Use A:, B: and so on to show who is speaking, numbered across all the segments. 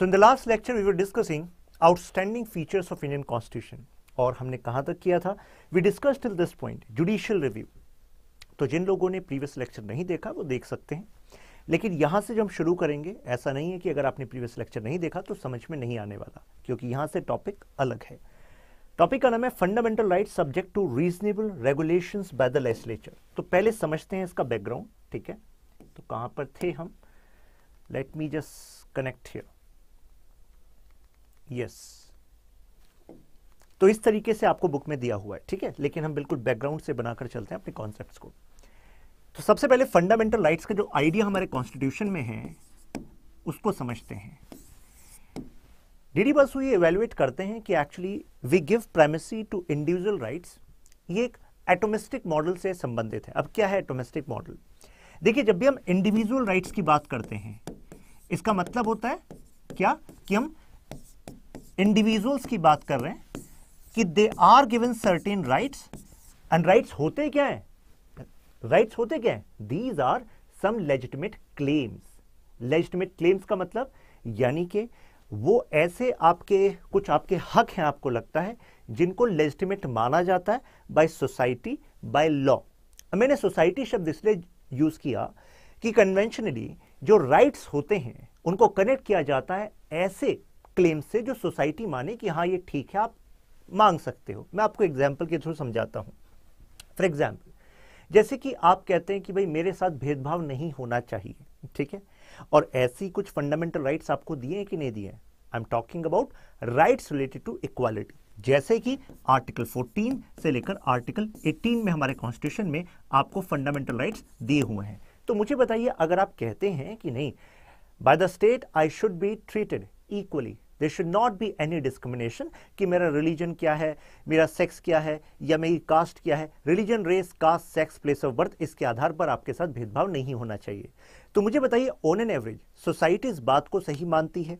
A: So in the last lecture we were discussing outstanding features of Indian constitution और हमने कहां तक किया था we discuss till this point judicial review तो जिन लोगों ने प्रीवियस लेक्चर नहीं देखा वो देख सकते हैं लेकिन यहां से जो हम शुरू करेंगे ऐसा नहीं है कि अगर आपने प्रीवियस लेक्चर नहीं देखा तो समझ में नहीं आने वाला क्योंकि यहां से टॉपिक अलग है टॉपिक का नाम है fundamental right subject to reasonable regulation by the legislature तो पहले समझते हैं इसका बैकग्राउंड ठीक है तो कहां पर थे हम let me just connect here yes तो इस तरीके से आपको बुक में दिया हुआ है ठीक है लेकिन हम बिल्कुल बैकग्राउंड से बनाकर चलते हैं अपने कॉन्सेप्ट को तो सबसे पहले फंडामेंटल राइट्स का जो आइडिया हमारे कॉन्स्टिट्यूशन में है उसको समझते हैं डीडी बस ये एवेल्युएट करते हैं कि actually we give primacy to individual rights ये एक एटोमिस्टिक मॉडल से संबंधित है अब क्या है एटोमिस्टिक मॉडल देखिए जब भी हम इंडिविजुअल राइट्स की बात करते हैं इसका मतलब होता है क्या कि हम इंडिविजुअल्स की बात कर रहे हैं कि they are given certain rights and rights होते क्या है राइट्स होते क्या है these are some legitimate claims legitimate claims का मतलब यानी कि वो ऐसे आपके कुछ आपके हक हैं आपको लगता है जिनको लेजिटिमेट माना जाता है बाय सोसाइटी बाय लॉ मैंने सोसाइटी शब्द इसलिए यूज़ किया कि कन्वेंशनली जो राइट्स होते हैं उनको कनेक्ट किया जाता है ऐसे क्लेम से जो सोसाइटी माने कि हाँ ये ठीक है आप मांग सकते हो मैं आपको एग्जाम्पल के थ्रू समझाता हूँ फॉर एग्जाम्पल जैसे कि आप कहते हैं कि भाई मेरे साथ भेदभाव नहीं होना चाहिए ठीक है और ऐसी कुछ फंडामेंटल राइट्स आपको दिए हैं कि नहीं दिए I am talking about rights related to equality जैसे कि आर्टिकल 14 से लेकर आर्टिकल 18 में हमारे कॉन्स्टिट्यूशन में आपको फंडामेंटल राइट्स दिए हुए हैं तो मुझे बताइए अगर आप कहते हैं कि नहीं by the state I should be treated equally there should not be any discrimination कि मेरा रिलीजन क्या है मेरा सेक्स क्या है या मेरी कास्ट क्या है religion race caste sex place of birth इसके आधार पर आपके साथ भेदभाव नहीं होना चाहिए तो मुझे बताइए ऑन एन एवरेज सोसाइटी इस बात को सही मानती है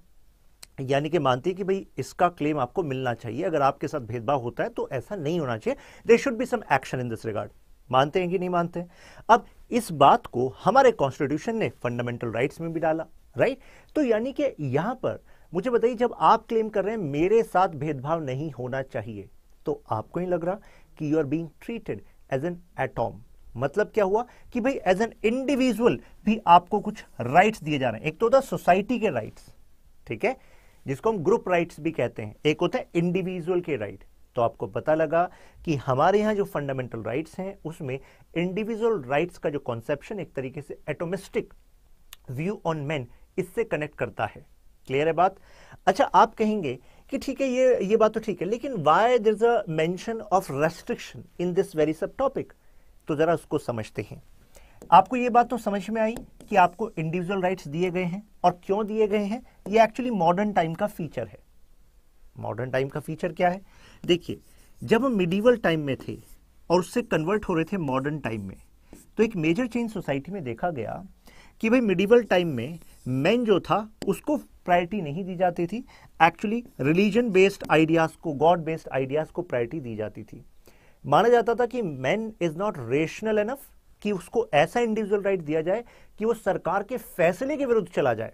A: यानी कि मानती है कि भाई इसका क्लेम आपको मिलना चाहिए अगर आपके साथ भेदभाव होता है तो ऐसा नहीं होना चाहिए there should be some action in this regard मानते हैं कि नहीं मानते अब इस बात को हमारे कॉन्स्टिट्यूशन ने फंडामेंटल राइट्स में भी डाला राइट तो यानी कि यहां पर मुझे बताइए जब आप क्लेम कर रहे हैं मेरे साथ भेदभाव नहीं होना चाहिए तो आपको ही लग रहा कि you are being treated as an atom मतलब क्या हुआ कि भाई एज एन इंडिविजुअल भी आपको कुछ राइट्स दिए जा रहे हैं एक तो होता है सोसाइटी के राइट्स ठीक है जिसको हम ग्रुप राइट्स भी कहते हैं एक होता है इंडिविजुअल के राइट तो आपको पता लगा कि हमारे यहां जो फंडामेंटल राइट्स हैं उसमें इंडिविजुअल राइट्स का जो कॉन्सेप्शन एक तरीके से एटोमिस्टिक व्यू ऑन मैन इससे कनेक्ट करता है क्लियर है बात अच्छा आप कहेंगे कि ठीक है ये ये बात तो ठीक है लेकिन why there is a of restriction in this very sub topic तो ज़रा उसको समझते हैं आपको ये बात तो समझ में आई कि आपको इंडिविजुअल राइट्स दिए गए हैं और क्यों दिए गए हैं ये एक्चुअली मॉडर्न टाइम का फीचर है मॉडर्न टाइम का फीचर क्या है देखिए जब हम मिडीवल टाइम में थे और उससे कन्वर्ट हो रहे थे मॉडर्न टाइम में तो एक मेजर चेंज सोसाइटी में देखा गया कि भाई मिडीवल टाइम में मैन जो था उसको प्रायोरिटी नहीं दी जाती थी एक्चुअली रिलीजन बेस्ड आइडियाज़ को गॉड बेस्ड आइडियाज़ को प्रायोरिटी दी जाती थी माना जाता था कि man is not rational enough कि उसको ऐसा इंडिविजुअल राइट दिया जाए कि वो सरकार के फैसले के विरुद्ध चला जाए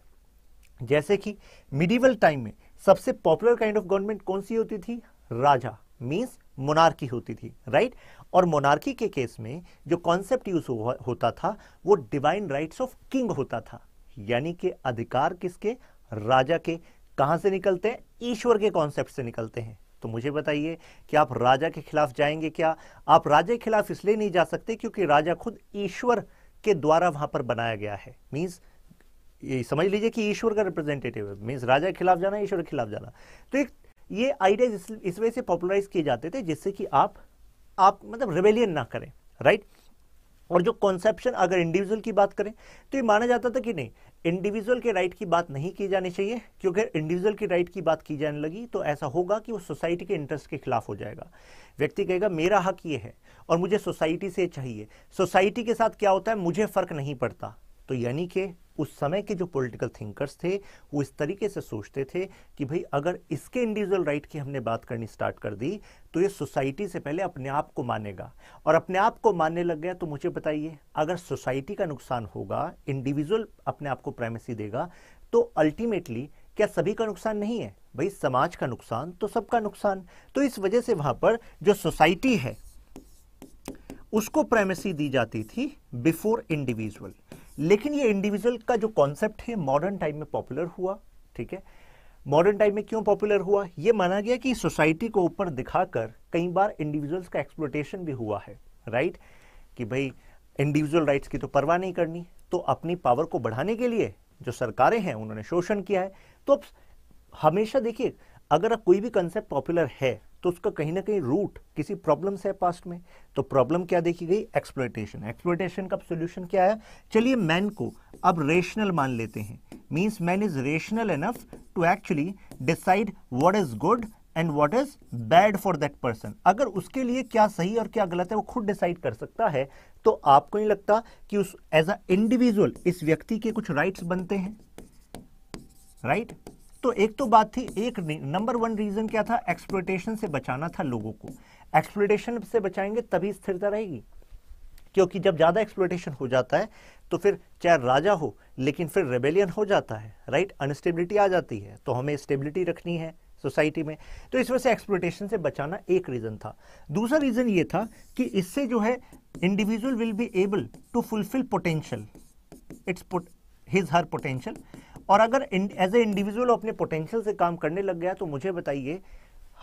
A: जैसे कि मिडिवल टाइम में सबसे पॉपुलर काइंड ऑफ गवर्नमेंट कौन सी होती थी राजा मीन्स मोनार्की होती थी राइट और मोनार्की के केस में जो कॉन्सेप्ट यूज हो, होता था वो डिवाइन राइट्स ऑफ किंग होता था यानी कि अधिकार किसके राजा के कहां से निकलते हैं ईश्वर के कॉन्सेप्ट से निकलते हैं तो मुझे बताइए कि आप राजा के खिलाफ जाएंगे क्या आप राजा के खिलाफ इसलिए नहीं जा सकते क्योंकि राजा खुद ईश्वर के द्वारा वहां पर बनाया गया है मीन्स ये समझ लीजिए कि ईश्वर का रिप्रेजेंटेटिव है मीन्स राजा के खिलाफ जाना ईश्वर के खिलाफ जाना तो एक ये आइडियाज इस, इस वजह से पॉपुलराइज किए जाते थे जिससे कि आप आप मतलब रिवेलियन ना करें राइट और जो कॉन्सेप्शन अगर इंडिविजुअल की बात करें तो ये माना जाता था कि नहीं इंडिविजुअल के राइट की बात नहीं की जानी चाहिए क्योंकि इंडिविजुअल की राइट की बात की जाने लगी तो ऐसा होगा कि वो सोसाइटी के इंटरेस्ट के खिलाफ हो जाएगा व्यक्ति कहेगा मेरा हक ये है और मुझे सोसाइटी से चाहिए सोसाइटी के साथ क्या होता है मुझे फर्क नहीं पड़ता तो यानी कि उस समय के जो पॉलिटिकल थिंकर्स थे वो इस तरीके से सोचते थे कि भाई अगर इसके इंडिविजुअल राइट की हमने बात करनी स्टार्ट कर दी तो ये सोसाइटी से पहले अपने आप को मानेगा और अपने आप को मानने लग गया तो मुझे बताइए अगर सोसाइटी का नुकसान होगा इंडिविजुअल अपने आप को प्राइमेसी देगा तो अल्टीमेटली क्या सभी का नुकसान नहीं है भाई समाज का नुकसान तो सबका नुकसान तो इस वजह से वहां पर जो सोसाइटी है उसको प्राइमेसी दी जाती थी बिफोर इंडिविजुअल लेकिन ये इंडिविजुअल का जो कॉन्सेप्ट है मॉडर्न टाइम में पॉपुलर हुआ ठीक है मॉडर्न टाइम में क्यों पॉपुलर हुआ ये माना गया कि सोसाइटी को ऊपर दिखाकर कई बार इंडिविजुअल्स का एक्सप्लोटेशन भी हुआ है राइट कि भाई इंडिविजुअल राइट्स की तो परवाह नहीं करनी तो अपनी पावर को बढ़ाने के लिए जो सरकारें हैं उन्होंने शोषण किया है तो अब हमेशा देखिए अगर कोई भी कंसेप्ट पॉपुलर है तो उसका कहीं ना कहीं रूट किसी प्रॉब्लम से है पास्ट में तो प्रॉब्लम क्या देखी गई एक्सप्लोइटेशन एक्सप्लोइटेशन का सोल्यूशन क्या आया चलिए मैन को अब रेशनल मान लेते हैं means man is rational enough to actually decide what is good and what is bad for that person अगर उसके लिए क्या सही और क्या गलत है वो खुद डिसाइड कर सकता है तो आपको नहीं लगता कि उस एज अ इंडिविजुअल इस व्यक्ति के कुछ राइट्स बनते हैं राइट right? तो एक तो बात थी एक नंबर वन रीजन क्या था एक्सप्लोटेशन से बचाना था लोगों को एक्सप्लोटेशन से बचाएंगे तभी स्थिरता रहेगी क्योंकि जब ज़्यादा एक्सप्लोटेशन हो जाता है तो फिर चाहे राजा हो लेकिन फिर रेबेलियन हो जाता है राइट अनस्टेबिलिटी आ जाती है तो हमें स्टेबिलिटी रखनी है सोसाइटी में तो इस वजह से एक्सप्लोटेशन से बचाना एक रीज़न था दूसरा रीज़न ये था कि इससे जो है individual will be able to fulfil potential its his her potential और अगर एज ए इंडिविजुअल अपने पोटेंशियल से काम करने लग गया तो मुझे बताइए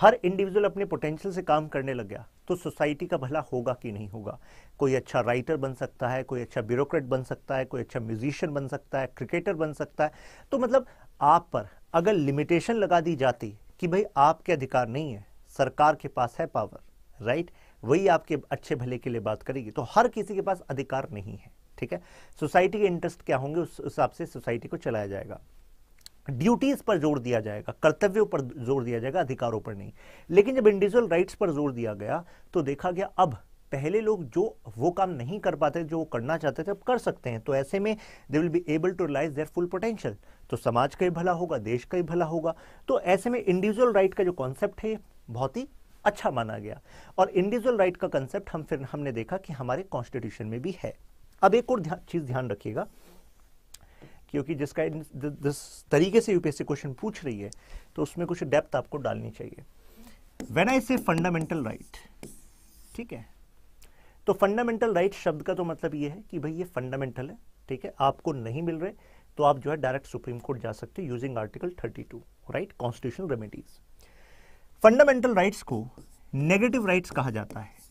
A: हर इंडिविजुअल अपने पोटेंशियल से काम करने लग गया तो सोसाइटी का भला होगा कि नहीं होगा कोई अच्छा राइटर बन सकता है कोई अच्छा ब्यूरोक्रेट बन सकता है कोई अच्छा म्यूजिशियन बन सकता है क्रिकेटर बन सकता है तो मतलब आप पर अगर लिमिटेशन लगा दी जाती कि भाई आपके अधिकार नहीं है सरकार के पास है पावर राइट वही आपके अच्छे भले के लिए बात करेगी तो हर किसी के पास अधिकार नहीं है ठीक है सोसाइटी के इंटरेस्ट क्या होंगे उस हिसाब से सोसाइटी को चलाया जाएगा ड्यूटीज पर जोर दिया जाएगा कर्तव्यों पर जोर दिया जाएगा अधिकारों पर नहीं लेकिन जब इंडिविजुअल राइट्स पर जोर दिया गया तो देखा गया अब पहले लोग जो वो काम नहीं कर पाते जो वो करना चाहते थे अब कर सकते हैं तो ऐसे में they will be able to realise their full potential तो समाज का ही भला होगा देश का ही भला होगा तो ऐसे में इंडिविजुअल राइट का जो कॉन्सेप्ट है बहुत ही अच्छा माना गया और इंडिविजुअल राइट का कॉन्सेप्ट हम फिर हमने देखा कि हमारे कॉन्स्टिट्यूशन में भी है अब एक और ध्या, चीज ध्यान रखिएगा क्योंकि जिसका जिस तरीके से यूपीएससी क्वेश्चन पूछ रही है तो उसमें कुछ डेप्थ आपको डालनी चाहिए वेन आई से फंडामेंटल राइट ठीक है तो फंडामेंटल राइट शब्द का तो मतलब ये है कि भाई ये फंडामेंटल है ठीक है आपको नहीं मिल रहे तो आप जो है डायरेक्ट सुप्रीम कोर्ट जा सकते हैं using article 32 right constitutional remedies fundamental rights को नेगेटिव राइट्स कहा जाता है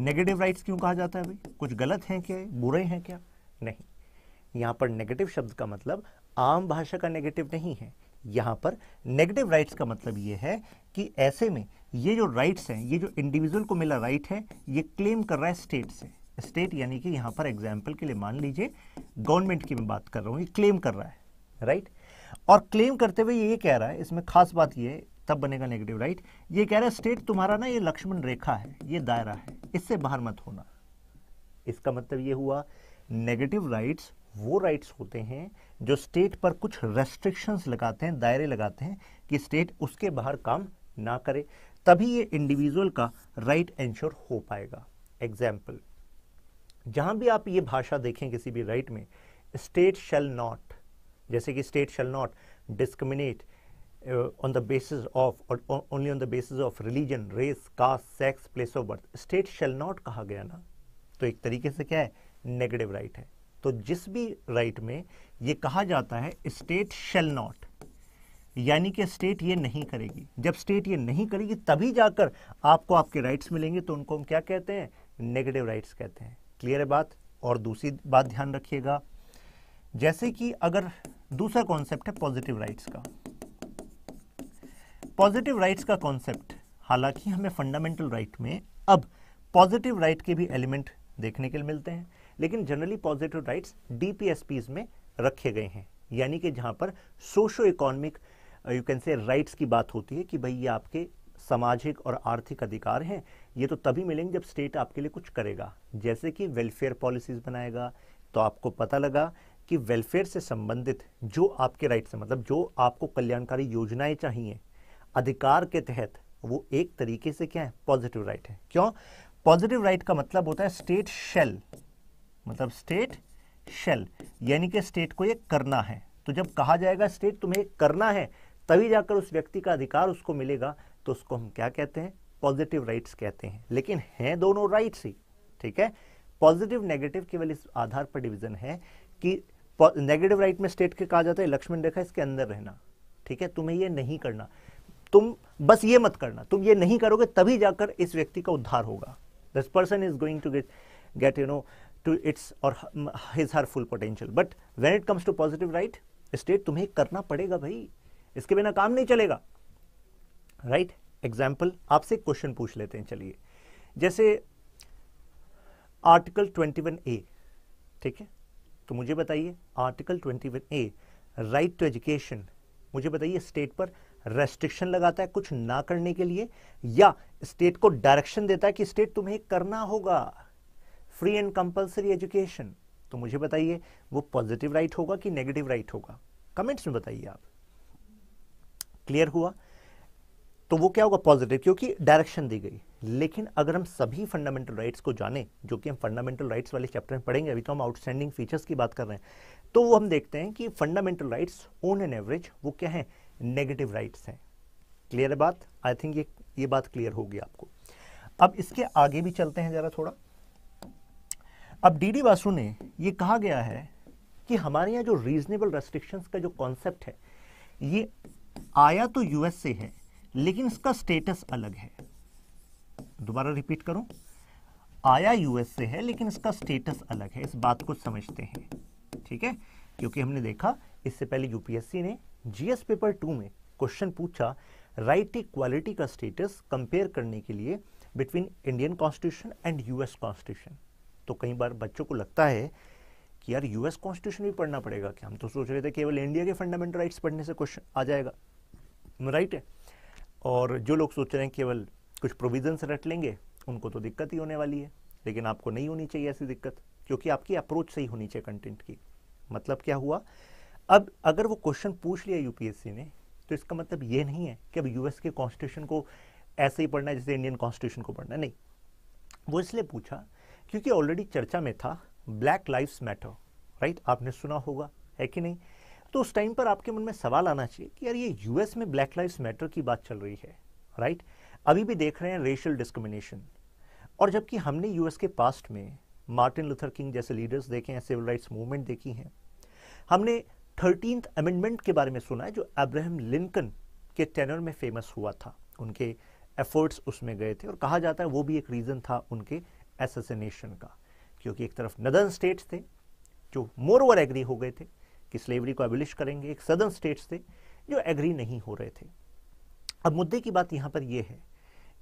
A: नेगेटिव राइट्स क्यों कहा जाता है भाई कुछ गलत हैं क्या बुरे हैं क्या नहीं यहाँ पर नेगेटिव शब्द का मतलब आम भाषा का नेगेटिव नहीं है यहाँ पर नेगेटिव राइट्स का मतलब ये है कि ऐसे में ये जो राइट्स हैं ये जो इंडिविजुअल को मिला राइट है ये क्लेम कर रहा है स्टेट से स्टेट यानी कि यहाँ पर एग्जाम्पल के लिए मान लीजिए गवर्नमेंट की मैं बात कर रहा हूँ ये क्लेम कर रहा है राइट right? और क्लेम करते हुए ये कह रहा है इसमें खास बात ये तब बनेगा नेगेटिव राइट ये कह रहा है स्टेट तुम्हारा ना ये लक्ष्मण रेखा है ये दायरा है इससे बाहर मत होना इसका मतलब ये हुआ नेगेटिव राइट्स वो राइट्स होते हैं जो स्टेट पर कुछ रेस्ट्रिक्शंस लगाते हैं दायरे लगाते हैं कि स्टेट उसके बाहर काम ना करे तभी ये इंडिविजुअल का राइट right एंश्योर हो पाएगा एग्जाम्पल जहां भी आप ये भाषा देखें किसी भी राइट right में स्टेट शेल नॉट जैसे कि state shall not discriminate uh, on the basis of or, only on the basis of religion race caste sex place of birth state shall not कहा गया ना तो एक तरीके से क्या है नेगेटिव राइट right है तो जिस भी राइट right में ये कहा जाता है स्टेट शेल नॉट यानी कि स्टेट ये नहीं करेगी जब स्टेट ये नहीं करेगी तभी जाकर आपको आपके राइट्स मिलेंगे तो उनको हम क्या कहते हैं नेगेटिव राइट्स कहते हैं क्लियर है बात और दूसरी बात ध्यान रखिएगा जैसे कि अगर दूसरा कॉन्सेप्ट है पॉजिटिव राइट्स का पॉजिटिव राइट्स का कॉन्सेप्ट हालांकि हमें फंडामेंटल राइट right में अब पॉजिटिव राइट right के भी एलिमेंट देखने के लिए मिलते हैं लेकिन जनरली पॉजिटिव राइट्स डीपीएसपीज में रखे गए हैं यानी कि जहां पर socio economic you can say rights की बात होती है कि भाई ये आपके सामाजिक और आर्थिक अधिकार हैं ये तो तभी मिलेंगे जब स्टेट आपके लिए कुछ करेगा जैसे कि वेलफेयर पॉलिसीज बनाएगा तो आपको पता लगा कि वेलफेयर से संबंधित जो आपके राइट्स हैं मतलब जो आपको कल्याणकारी योजनाएं चाहिए अधिकार के तहत वो एक तरीके से क्या है पॉजिटिव राइट right है क्यों पॉजिटिव राइट right का मतलब होता है स्टेट शेल मतलब स्टेट शेल यानी कि स्टेट को ये करना है तो जब कहा जाएगा स्टेट तुम्हें करना है तभी जाकर उस व्यक्ति का अधिकार उसको मिलेगा तो उसको हम क्या कहते हैं पॉजिटिव राइट्स कहते हैं लेकिन हैं दोनों राइट्स ही ठीक है पॉजिटिव नेगेटिव केवल इस आधार पर डिवीजन है कि नेगेटिव राइट में स्टेट के कहा जाता है लक्ष्मण रेखा इसके अंदर रहना ठीक है तुम्हें यह नहीं करना तुम बस ये मत करना तुम ये नहीं करोगे तभी जाकर इस व्यक्ति का उद्धार होगा this person is going to get get you know to its और his her full potential but when it comes to positive right state तुम्हें करना पड़ेगा भाई इसके बिना काम नहीं चलेगा राइट right? एग्जाम्पल आपसे क्वेश्चन पूछ लेते हैं चलिए जैसे आर्टिकल 21 ए ठीक है तो मुझे बताइए article 21 A right to education मुझे बताइए स्टेट पर रेस्ट्रिक्शन लगाता है कुछ ना करने के लिए या स्टेट को डायरेक्शन देता है कि स्टेट तुम्हें करना होगा फ्री एंड कंपलसरी एजुकेशन तो मुझे बताइए वो पॉजिटिव राइट right होगा कि नेगेटिव राइट right होगा कमेंट्स में बताइए आप क्लियर हुआ तो वो क्या होगा पॉजिटिव क्योंकि डायरेक्शन दी गई लेकिन अगर हम सभी फंडामेंटल राइट्स को जाने जो कि हम फंडामेंटल राइट्स वाले चैप्टर में पढ़ेंगे अभी तो हम आउटस्टैंडिंग फीचर्स की बात कर रहे हैं तो वो हम देखते हैं कि fundamental rights on an average वो क्या है नेगेटिव राइट्स हैं क्लियर है बात आई थिंक ये ये बात क्लियर होगी आपको अब इसके आगे भी चलते हैं ज़रा थोड़ा अब डी डी वासु ने ये कहा गया है कि हमारे यहाँ जो रीजनेबल रेस्ट्रिक्शंस का जो कॉन्सेप्ट है ये आया तो यूएस से है लेकिन इसका स्टेटस अलग है दोबारा रिपीट करूं आया यूएस से है लेकिन इसका स्टेटस अलग है इस बात को समझते हैं ठीक है क्योंकि हमने देखा इससे पहले यूपीएससी ने जीएस पेपर टू में क्वेश्चन पूछा राइट क्वालिटी का स्टेटस कंपेयर करने के लिए between Indian constitution and US constitution तो कई बार बच्चों को लगता है कि यार यूएस कॉन्स्टिट्यूशन भी पढ़ना पड़ेगा क्या हम तो सोच रहे थे केवल इंडिया के फंडामेंटल राइट्स पढ़ने से क्वेश्चन आ जाएगा राइट है और जो लोग सोच रहे हैं केवल कुछ प्रोविजंस रट लेंगे उनको तो दिक्कत ही होने वाली है लेकिन आपको नहीं होनी चाहिए ऐसी दिक्कत क्योंकि आपकी अप्रोच सही होनी चाहिए कंटेंट की मतलब क्या हुआ अब अगर वो क्वेश्चन पूछ लिया यूपीएससी ने तो इसका मतलब ये नहीं है कि अब यूएस के कॉन्स्टिट्यूशन को ऐसे ही पढ़ना है जैसे इंडियन कॉन्स्टिट्यूशन को पढ़ना नहीं वो इसलिए पूछा क्योंकि ऑलरेडी चर्चा में था ब्लैक लाइफ मैटर राइट आपने सुना होगा है कि नहीं तो उस टाइम पर आपके मन में सवाल आना चाहिए कि यार ये यूएस में ब्लैक लाइफ मैटर की बात चल रही है राइट अभी भी देख रहे हैं रेशियल डिस्क्रिमिनेशन और जबकि हमने यूएस के पास्ट में मार्टिन लूथर किंग जैसे लीडर्स देखे हैं सिविल राइट्स मूवमेंट देखी हैं हमने थर्टीन अमेंडमेंट के बारे में सुना है जो अब्राहम लिंकन के टेनर में फेमस हुआ था उनके एफर्ट्स उसमें गए थे और कहा जाता है वो भी एक रीज़न था उनके एसोसिनेशन का क्योंकि एक तरफ नदर्न स्टेट्स थे जो मोर ओवर एग्री हो गए थे कि स्लेवरी को एबलिश करेंगे एक सदर्न स्टेट्स थे जो एग्री नहीं हो रहे थे अब मुद्दे की बात यहाँ पर यह है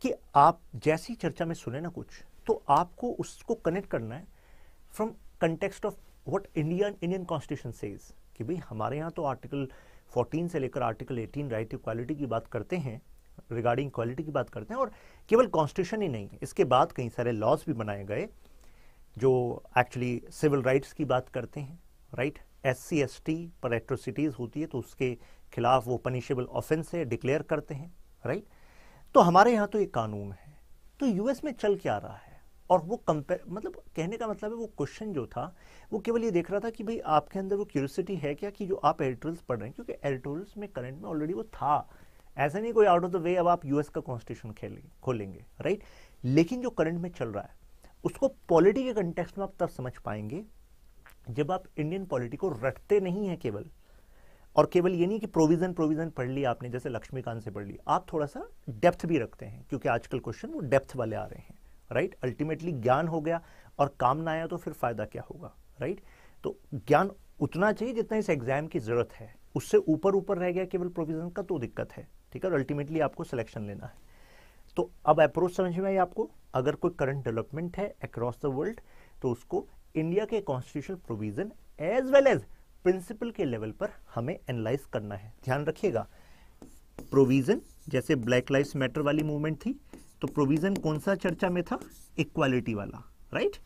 A: कि आप जैसी चर्चा में सुने ना कुछ तो आपको उसको कनेक्ट करना है from context of what Indian Indian constitution says कि भाई हमारे यहाँ तो आर्टिकल 14 से लेकर आर्टिकल 18 राइट टू इक्वालिटी की बात करते हैं रिगार्डिंग इक्वालिटी की बात करते हैं और केवल कॉन्स्टिट्यूशन ही नहीं इसके बाद कई सारे लॉज भी बनाए गए जो एक्चुअली सिविल राइट्स की बात करते हैं right S C S T पर एट्रोसिटीज़ होती है तो उसके खिलाफ वो पनिशेबल ऑफेंस है डिक्लेयर करते हैं राइट तो हमारे यहाँ तो ये कानून है तो यूएस में चल क्या रहा है और वो कंपेयर मतलब कहने का मतलब है वो क्वेश्चन जो था वो केवल ये देख रहा था कि भाई आपके अंदर वो क्यूरियोसिटी है क्या कि जो आप एडिटोरियल्स पढ़ रहे हैं क्योंकि एडिटोरियल्स में करंट में ऑलरेडी वो था ऐसा नहीं कोई आउट ऑफ द वे अब आप यूएस का कॉन्स्टिट्यूशन खेलेंगे खोलेंगे राइट लेकिन जो करंट में चल रहा है उसको पॉलिटी के कंटेक्सट में आप तब समझ पाएंगे जब आप इंडियन पॉलिटी को रटते नहीं हैं केवल और केवल ये नहीं कि प्रोविजन प्रोविजन पढ़ लिया आपने जैसे लक्ष्मीकांत से पढ़ लिया आप थोड़ा सा डेप्थ भी रखते हैं क्योंकि आजकल क्वेश्चन वो डेप्थ वाले आ रहे हैं राइट अल्टीमेटली ज्ञान हो गया और काम ना आया तो फिर फायदा क्या होगा राइट तो ज्ञान उतना चाहिए जितना इस एग्जाम की जरूरत है उससे ऊपर ऊपर रह गया केवल प्रोविजन का तो दिक्कत है ठीक है अल्टीमेटली आपको सिलेक्शन लेना है तो अब अप्रोच समझ में आई आपको अगर कोई करंट डेवलपमेंट है अक्रॉस द वर्ल्ड तो उसको इंडिया के constitution provision as well as principle के लेवल पर हमें एनालाइज करना है ध्यान रखिएगा प्रोविजन जैसे ब्लैक लाइफ मैटर वाली मूवमेंट थी तो प्रोविजन कौन सा चर्चा में था इक्वालिटी वाला राइट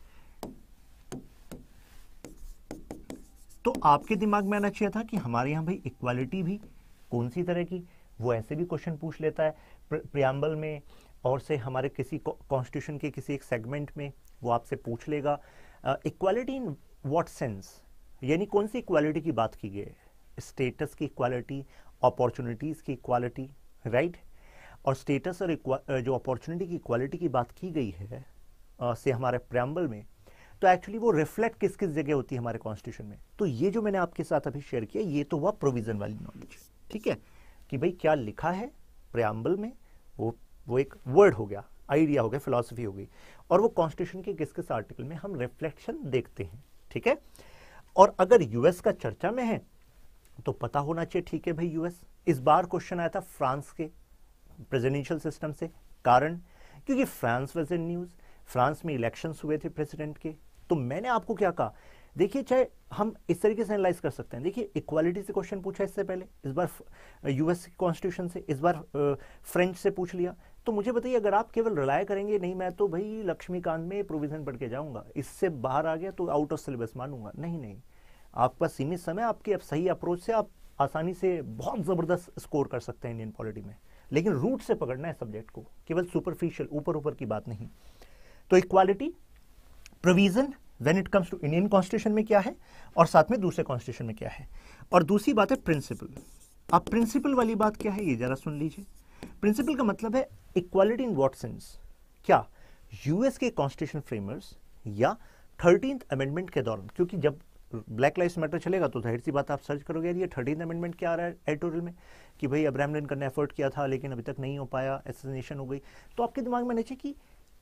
A: तो आपके दिमाग में आना चाहिए था कि हमारे यहां भाई इक्वालिटी भी कौन सी तरह की वो ऐसे भी क्वेश्चन पूछ लेता है प्रियाम्बल में और से हमारे किसी कॉन्स्टिट्यूशन के किसी एक सेगमेंट में वो आपसे पूछ लेगा इक्वालिटी इन व्हाट सेंस यानी कौन सी इक्वालिटी की बात की गई है स्टेटस की इक्वालिटी अपॉर्चुनिटीज़ की इक्वालिटी राइट right? और स्टेटस और जो अपॉर्चुनिटी की क्वालिटी की बात की गई है आ, से हमारे प्रैम्बल में तो एक्चुअली वो रिफ्लेक्ट किस किस जगह होती है हमारे कॉन्स्टिट्यूशन में तो ये जो मैंने आपके साथ अभी शेयर किया ये तो हुआ प्रोविजन वाली नॉलेज ठीक है कि भाई क्या लिखा है प्रैम्बल में वो वो एक वर्ड हो गया आइडिया हो गया फिलोसफी हो गई और वो कॉन्स्टिट्यूशन के किस किस आर्टिकल में हम रिफ्लेक्शन देखते हैं ठीक है और अगर यूएस का चर्चा में है तो पता होना चाहिए ठीक है भाई यूएस इस बार क्वेश्चन आया था फ्रांस के प्रेजिडेंशियल सिस्टम से कारण क्योंकि France was in news France में इलेक्शन हुए थे प्रेसिडेंट के तो मैंने आपको क्या कहा देखिए चाहे हम इस तरीके से एनालाइज कर सकते हैं देखिए इक्वालिटी से क्वेश्चन पूछा इससे पहले इस बार यूएस कॉन्स्टिट्यूशन से इस बार फ्रेंच से पूछ लिया तो मुझे बताइए अगर आप केवल रिलाय करेंगे नहीं मैं तो भाई लक्ष्मीकांत में प्रोविजन पढ़ के जाऊंगा इससे बाहर आ गया तो आउट ऑफ सिलेबस मानूंगा नहीं नहीं आपका सीमित समय आपके अब सही अप्रोच से आप आसानी से बहुत ज़बरदस्त स्कोर कर सकते हैं इंडियन पॉलिटी में लेकिन रूट से पकड़ना है सब्जेक्ट को केवल सुपरफिशियल ऊपर ऊपर की बात नहीं तो equality provision when it comes to Indian constitution में क्या है और साथ में दूसरे कॉन्स्टिट्यूशन में क्या है और दूसरी बात है प्रिंसिपल अब प्रिंसिपल वाली बात क्या है ये ज़रा सुन लीजिए प्रिंसिपल का मतलब है इक्वालिटी इन वॉट सेंस क्या यूएस के कॉन्स्टिट्यूशन फ्रेमर्स या थर्टीन अमेंडमेंट के दौरान क्योंकि जब ब्लैक लाइफ मैटर चलेगा तो जाहिर सी बात आप सर्च करोगे यार ये थर्टीन अमेंडमेंट क्या आ रहा है एडिटोरियल में कि भाई अब्राहम लिंकन ने एफर्ट किया था लेकिन अभी तक नहीं हो पाया एसोसिएशन हो गई तो आपके दिमाग में नीचे कि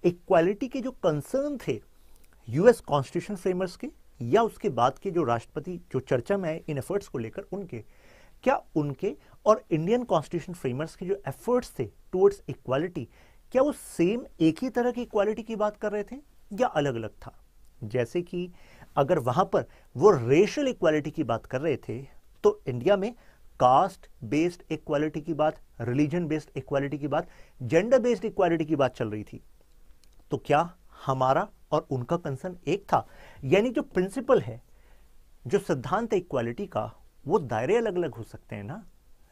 A: इक्वालिटी के जो कंसर्न थे यूएस कॉन्स्टिट्यूशन फ्रेमर्स के या उसके बाद के जो राष्ट्रपति जो चर्चा में आए इन एफर्ट्स को लेकर उनके क्या उनके और इंडियन कॉन्स्टिट्यूशन फ्रेमर्स के जो एफर्ट्स थे टूवर्ड्स इक्वालिटी क्या वो सेम एक ही तरह की इक्वालिटी की बात कर रहे थे या अलग अलग था जैसे कि अगर वहां पर वो रेशल इक्वालिटी की बात कर रहे थे तो इंडिया में कास्ट बेस्ड इक्वालिटी की बात रिलीजन बेस्ड इक्वालिटी की बात जेंडर बेस्ड इक्वालिटी की बात चल रही थी तो क्या हमारा और उनका कंसर्न एक था यानी जो प्रिंसिपल है जो सिद्धांत है इक्वालिटी का वो दायरे अलग अलग हो सकते हैं ना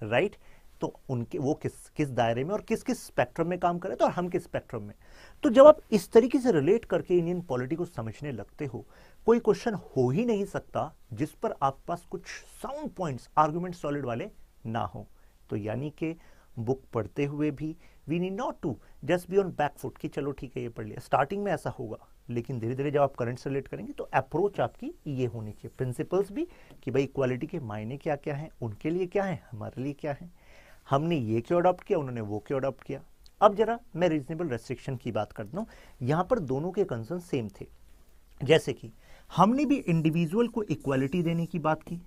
A: राइट right? तो उनके वो किस किस दायरे में और किस किस स्पेक्ट्रम में काम करे तो और हम किस स्पेक्ट्रम में तो जब आप इस तरीके से रिलेट करके इंडियन पॉलिटी को समझने लगते हो कोई क्वेश्चन हो ही नहीं सकता जिस पर आपके पास कुछ साउंड पॉइंट्स आर्ग्यूमेंट सॉलिड वाले ना हो तो यानी कि बुक पढ़ते हुए भी we need not to just be on back foot कि चलो ठीक है ये पढ़ लिया स्टार्टिंग में ऐसा होगा लेकिन धीरे धीरे जब आप करंट से रिलेट करेंगे तो अप्रोच आपकी ये होनी चाहिए प्रिंसिपल्स भी कि भाई इक्वालिटी के मायने क्या क्या हैं उनके लिए क्या है हमारे लिए क्या है हमने ये क्यों अडॉप्ट किया उन्होंने वो क्यों अडॉप्ट किया अब जरा मैं रीजनेबल रेस्ट्रिक्शन की बात करता हूँ यहाँ पर दोनों के कंसर्न सेम थे जैसे कि हमने भी इंडिविजुअल को इक्वालिटी देने की बात की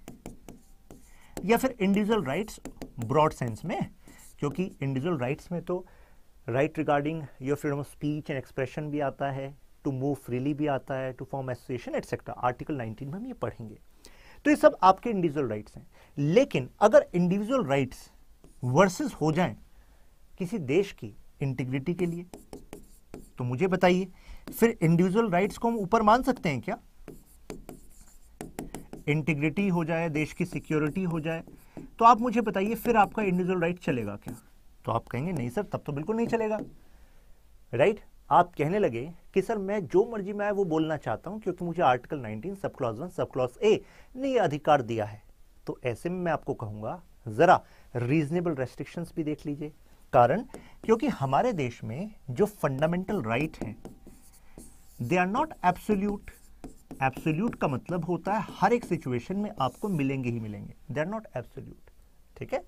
A: या फिर इंडिविजुअल राइट्स ब्रॉड सेंस में क्योंकि इंडिविजुअल राइट्स में तो right regarding your freedom of speech and expression भी आता है टू मूव फ्रीली भी आता है to form association etcetera article 19 में हम ये पढ़ेंगे तो ये सब आपके इंडिविजुअल राइट्स हैं लेकिन अगर इंडिविजुअल राइट्स वर्सेस हो जाएं किसी देश की इंटीग्रिटी के लिए तो मुझे बताइए फिर इंडिविजुअल राइट्स को हम ऊपर मान सकते हैं क्या इंटीग्रिटी हो जाए देश की सिक्योरिटी हो जाए तो आप मुझे बताइए फिर आपका इंडिविजुअल राइट चलेगा क्या तो आप कहेंगे नहीं सर तब तो बिल्कुल नहीं चलेगा राइट आप कहने लगे कि सर मैं जो मर्जी मैं वो बोलना चाहता हूँ क्योंकि मुझे article 19 sub clause one sub clause A ने ये अधिकार दिया है तो ऐसे में मैं आपको कहूंगा ज़रा रीजनेबल रेस्ट्रिक्शन भी देख लीजिए कारण क्योंकि हमारे देश में जो फंडामेंटल राइट हैं they are not absolute absolute का मतलब होता है हर एक सिचुएशन में आपको मिलेंगे ही मिलेंगे देर नॉट एब्सोल्यूट ठीक है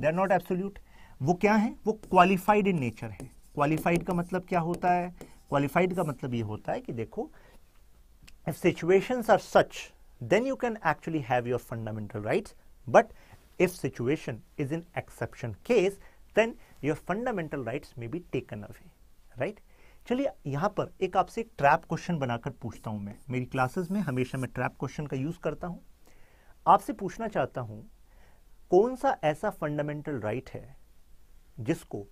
A: देर नॉट एब्सोल्यूट वो क्या है वो क्वालिफाइड इन नेचर है क्वालिफाइड का मतलब क्या होता है क्वालिफाइड का मतलब ये होता है कि देखो if situation are such then you can actually have your fundamental right but if situation is in exception case then your fundamental rights may be taken away right चलिए यहाँ पर एक आपसे एक ट्रैप क्वेश्चन बनाकर पूछता हूँ मैं मेरी क्लासेस में हमेशा मैं ट्रैप क्वेश्चन का यूज़ करता हूँ आपसे पूछना चाहता हूँ कौन सा ऐसा फंडामेंटल राइट right है जिसको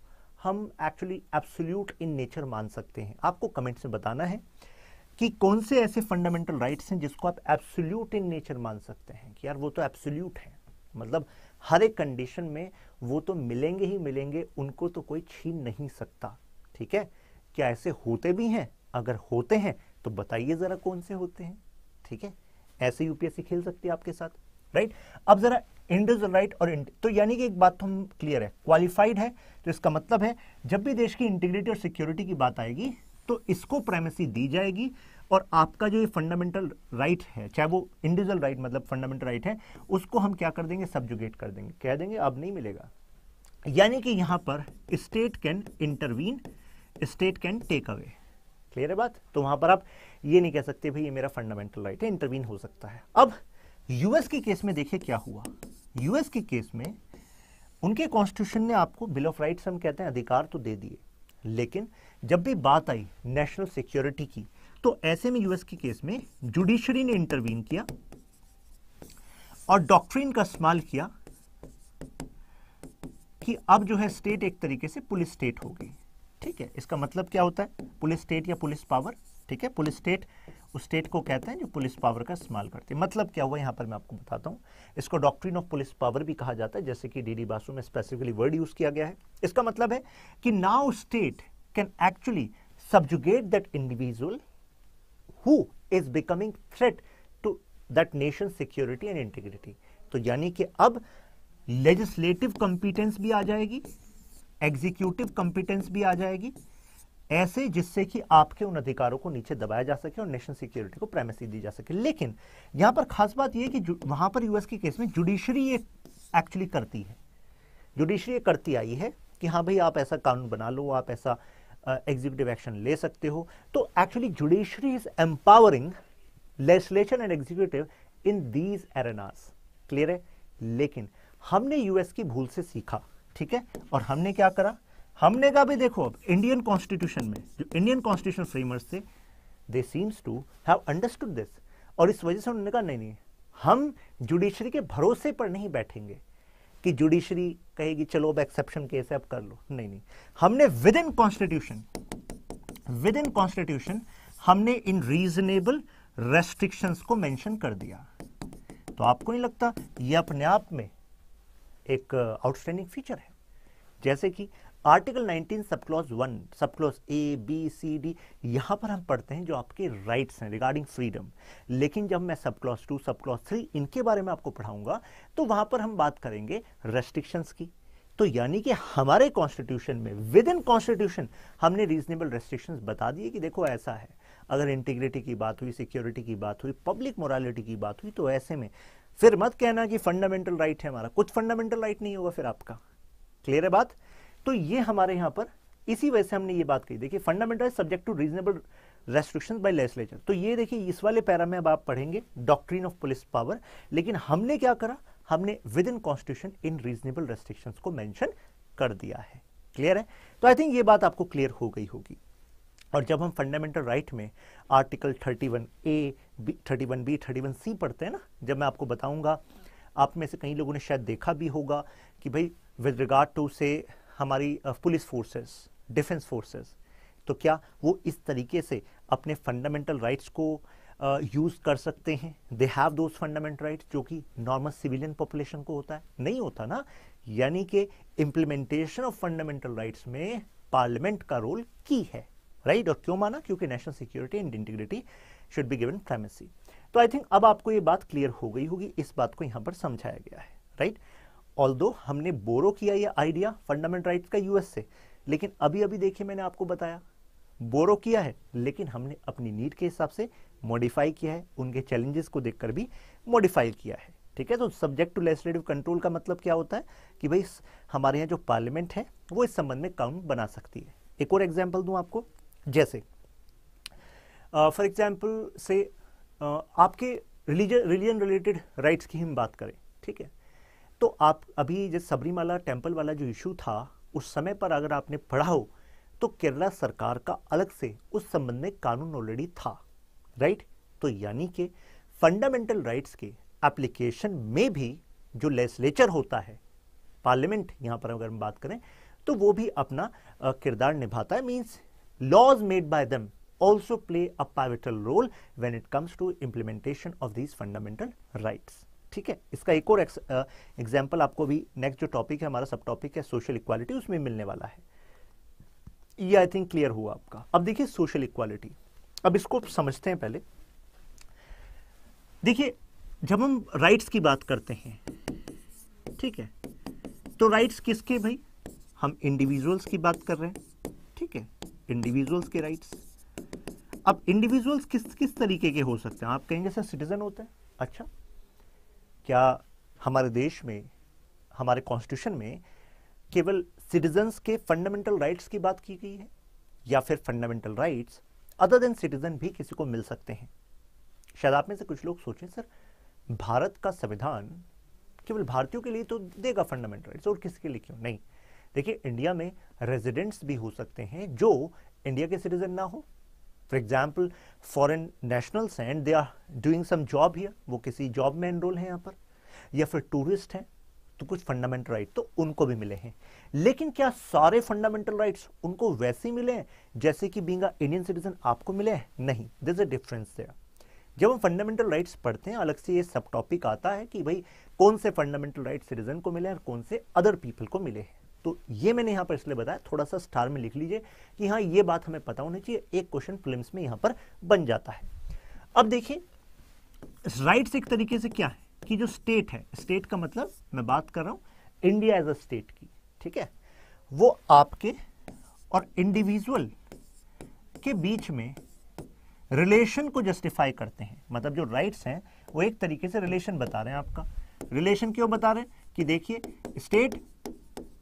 A: हम एक्चुअली एब्सोल्यूट इन नेचर मान सकते हैं आपको कमेंट्स में बताना है कि कौन से ऐसे फंडामेंटल राइट्स हैं जिसको आप एब्सोल्यूट इन नेचर मान सकते हैं कि यार वो तो एब्सोल्यूट है मतलब हर एक कंडीशन में वो तो मिलेंगे ही मिलेंगे उनको तो कोई छीन नहीं सकता ठीक है क्या ऐसे होते भी हैं अगर होते हैं तो बताइए जरा कौन से होते हैं ठीक है ऐसे यूपीएससी खेल सकती है आपके साथ राइट अब जरा इंडज राइट और इंड तो यानी कि एक बात तो हम क्लियर है क्वालिफाइड है तो इसका मतलब है जब भी देश की इंटीग्रिटी और सिक्योरिटी की बात आएगी तो इसको प्राइमेसी दी जाएगी और आपका जो ये फंडामेंटल राइट है चाहे वो इंडिविजुअल राइट मतलब फंडामेंटल राइट है उसको हम क्या कर देंगे सब्जुगेट कर देंगे कह देंगे अब नहीं मिलेगा यानी कि यहाँ पर state can intervene state can take away clear है बात तो वहां पर आप ये नहीं कह सकते भाई ये मेरा फंडामेंटल राइट है इंटरवीन हो सकता है अब यूएस के केस में देखिए क्या हुआ यूएस के केस में उनके कॉन्स्टिट्यूशन ने आपको बिल ऑफ राइट्स हम कहते हैं अधिकार तो दे दिए लेकिन जब भी बात आई नेशनल सिक्योरिटी की तो ऐसे में यूएस के केस में जुडिशरी ने इंटरवीन किया और डॉक्ट्रिन का इस्तेमाल किया कि अब जो है स्टेट एक तरीके से पुलिस स्टेट होगी ठीक है इसका मतलब क्या होता है पुलिस स्टेट या पुलिस पावर ठीक है पुलिस स्टेट उस स्टेट को कहते हैं जो पुलिस पावर का इस्तेमाल करते हैं मतलब क्या हुआ यहाँ पर मैं आपको बताता हूँ इसको डॉक्ट्रिन ऑफ पुलिस पावर भी कहा जाता है जैसे कि डी डी बासु में स्पेसिफिकली वर्ड यूज़ किया गया है इसका मतलब है कि now state can actually subjugate that individual who is becoming threat to that nation security and integrity तो यानी कि अब लेजिस्लेटिव कॉम्पिटेंस भी आ जाएगी एग्जीक्यूटिव कॉम्पिटेंस भी आ जाएगी ऐसे जिससे कि आपके उन अधिकारों को नीचे दबाया जा सके और नेशनल सिक्योरिटी को प्राइमेसी दी जा सके लेकिन यहां पर खास बात यह कि वहां पर यूएस के केस में जुडिशरी ये एक्चुअली करती है जुडिशरी ये करती आई है कि हाँ भाई आप ऐसा कानून बना लो आप ऐसा एग्जीक्यूटिव uh, एक्शन ले सकते हो तो actually judiciary is empowering legislation and executive in these areas clear है लेकिन हमने यूएस की भूल से सीखा ठीक है और हमने क्या करा हमने कहा भी देखो अब इंडियन कॉन्स्टिट्यूशन में जो इंडियन कॉन्स्टिट्यूशन फ्रेमर्स थे they seems to have understood this और इस वजह से उन्होंने कहा नहीं नहीं हम जुडिशरी के भरोसे पर नहीं बैठेंगे कि जुडिशरी कहेगी चलो अब एक्सेप्शन केस है अब कर लो नहीं नहीं हमने within constitution within constitution हमने इन रीजनेबल रेस्ट्रिक्शंस को मेंशन कर दिया तो आपको नहीं लगता ये अपने आप में एक आउटस्टैंडिंग uh, फीचर है जैसे कि article 19 sub clause one sub clause A B C D यहाँ पर हम पढ़ते हैं जो आपके राइट्स हैं रिगार्डिंग फ्रीडम लेकिन जब मैं sub clause two sub clause three इनके बारे में आपको पढ़ाऊंगा तो वहाँ पर हम बात करेंगे रेस्ट्रिक्शंस की तो यानी कि हमारे कॉन्स्टिट्यूशन में विद इन कॉन्स्टिट्यूशन हमने रीजनेबल रेस्ट्रिक्शन बता दिए कि देखो ऐसा है अगर इंटीग्रिटी की बात हुई सिक्योरिटी की बात हुई पब्लिक मोरालिटी की बात हुई तो ऐसे में फिर मत कहना कि फंडामेंटल राइट है हमारा कुछ फंडामेंटल राइट नहीं होगा फिर आपका क्लियर है बात तो ये हमारे यहां पर इसी वजह से हमने ये बात कही देखिए fundamental subject to reasonable restriction by legislature तो ये देखिए इस वाले पैरा में अब आप पढ़ेंगे डॉक्ट्रीन ऑफ पुलिस पावर लेकिन हमने क्या करा हमने विद इन कॉन्स्टिट्यूशन इन रीजनेबल रेस्ट्रिक्शन को मैंशन कर दिया है क्लियर है तो आई थिंक ये बात आपको क्लियर हो गई होगी और जब हम फंडामेंटल राइट right में article 31 A B thirty one B thirty one C पढ़ते हैं ना जब मैं आपको बताऊंगा आप में से कई लोगों ने शायद देखा भी होगा कि भाई विद रिगार्ड टू से हमारी पुलिस फोर्सेस डिफेंस फोर्सेस तो क्या वो इस तरीके से अपने फंडामेंटल राइट्स को यूज़ uh, कर सकते हैं they have those fundamental rights जो कि नॉर्मल सिविलियन पॉपुलेशन को होता है नहीं होता ना यानी कि इम्प्लीमेंटेशन ऑफ फंडामेंटल राइट्स में पार्लियामेंट का रोल की है राइट और क्यों माना क्योंकि national security and integrity should be given primacy तो आई थिंक अब आपको ये बात क्लियर हो गई होगी इस बात को यहां पर समझाया गया है राइट ऑल हमने बोरो किया ये आइडिया फंडामेंटल राइट का यूएस से लेकिन अभी अभी देखिए मैंने आपको बताया बोरो किया है लेकिन हमने अपनी नीड के हिसाब से मॉडिफाई किया है उनके चैलेंजेस को देखकर भी मॉडिफाई किया है ठीक है तो सब्जेक्ट टू लेजिस्लेटिव कंट्रोल का मतलब क्या होता है कि भाई हमारे यहाँ जो पार्लियामेंट है वो इस संबंध में कानून बना सकती है एक और एग्जाम्पल दूँ आपको जैसे फॉर एग्जाम्पल से आपके रिलीजन रिलीजन रिलेटेड राइट्स की हम बात करें ठीक है तो आप अभी जैसे सबरीमाला टेम्पल वाला जो इशू था उस समय पर अगर आपने पढ़ा हो तो केरला सरकार का अलग से उस संबंध में कानून ऑलरेडी था राइट तो यानी कि फंडामेंटल राइट्स के एप्लीकेशन में भी जो लेजिस्लेचर होता है पार्लियामेंट यहाँ पर अगर हम बात करें तो वो भी अपना किरदार निभाता है means laws made by them also play a pivotal role when it comes to implementation of these fundamental rights ठीक है इसका एक और एग्जाम्पल uh, आपको भी नेक्स्ट जो टॉपिक है हमारा सब टॉपिक है सोशल इक्वालिटी उसमें मिलने वाला है ये आई थिंक क्लियर हुआ आपका अब देखिए सोशल इक्वालिटी अब इसको समझते हैं पहले देखिए जब हम राइट्स की बात करते हैं ठीक है तो राइट्स किसके भाई हम इंडिविजुअल्स की बात कर रहे हैं ठीक है इंडिविजुअल्स के राइट्स अब इंडिविजुअल्स किस किस तरीके के हो सकते हैं आप कहेंगे सर सिटीज़न होते हैं अच्छा क्या हमारे देश में हमारे कॉन्स्टिट्यूशन में केवल सिटीजन्स के फंडामेंटल राइट्स की बात की गई है या फिर fundamental rights other than citizen भी किसी को मिल सकते हैं शायद आप में से कुछ लोग सोचें सर भारत का संविधान केवल भारतीयों के लिए तो देगा फंडामेंटल राइट्स और किसके लिए क्यों नहीं देखिए इंडिया में रेजिडेंट्स भी हो सकते हैं जो इंडिया के सिटीजन ना हो फॉर एग्जाम्पल फॉरेन नेशनल्स हैं they are doing some job here वो किसी जॉब में एनरोल हैं यहाँ पर या फिर टूरिस्ट हैं तो कुछ फंडामेंटल राइट तो उनको भी मिले हैं लेकिन क्या सारे फंडामेंटल राइट्स उनको वैसे मिले हैं जैसे कि बींग इंडियन सिटीजन आपको मिले हैं नहीं दिस अ डिफरेंस देर जब हम फंडामेंटल राइट्स पढ़ते हैं अलग से ये सब टॉपिक आता है कि भाई कौन से फंडामेंटल राइट्स सिटीजन को मिले हैं और कौन से अदर पीपल को मिले हैं तो ये मैंने यहां पर इसलिए बताया थोड़ा सा स्टार में लिख लीजिए कि हाँ ये बात हमें पता होनी चाहिए एक क्वेश्चन फिल्म में यहां पर बन जाता है अब देखिए राइट एक तरीके से क्या है कि जो स्टेट है स्टेट का मतलब मैं बात कर रहा हूं इंडिया एज अ स्टेट की ठीक है वो आपके और इंडिविजुअल के बीच में रिलेशन को जस्टिफाई करते हैं मतलब जो राइट्स हैं वो एक तरीके से रिलेशन बता रहे हैं आपका रिलेशन क्यों बता रहे हैं कि देखिए स्टेट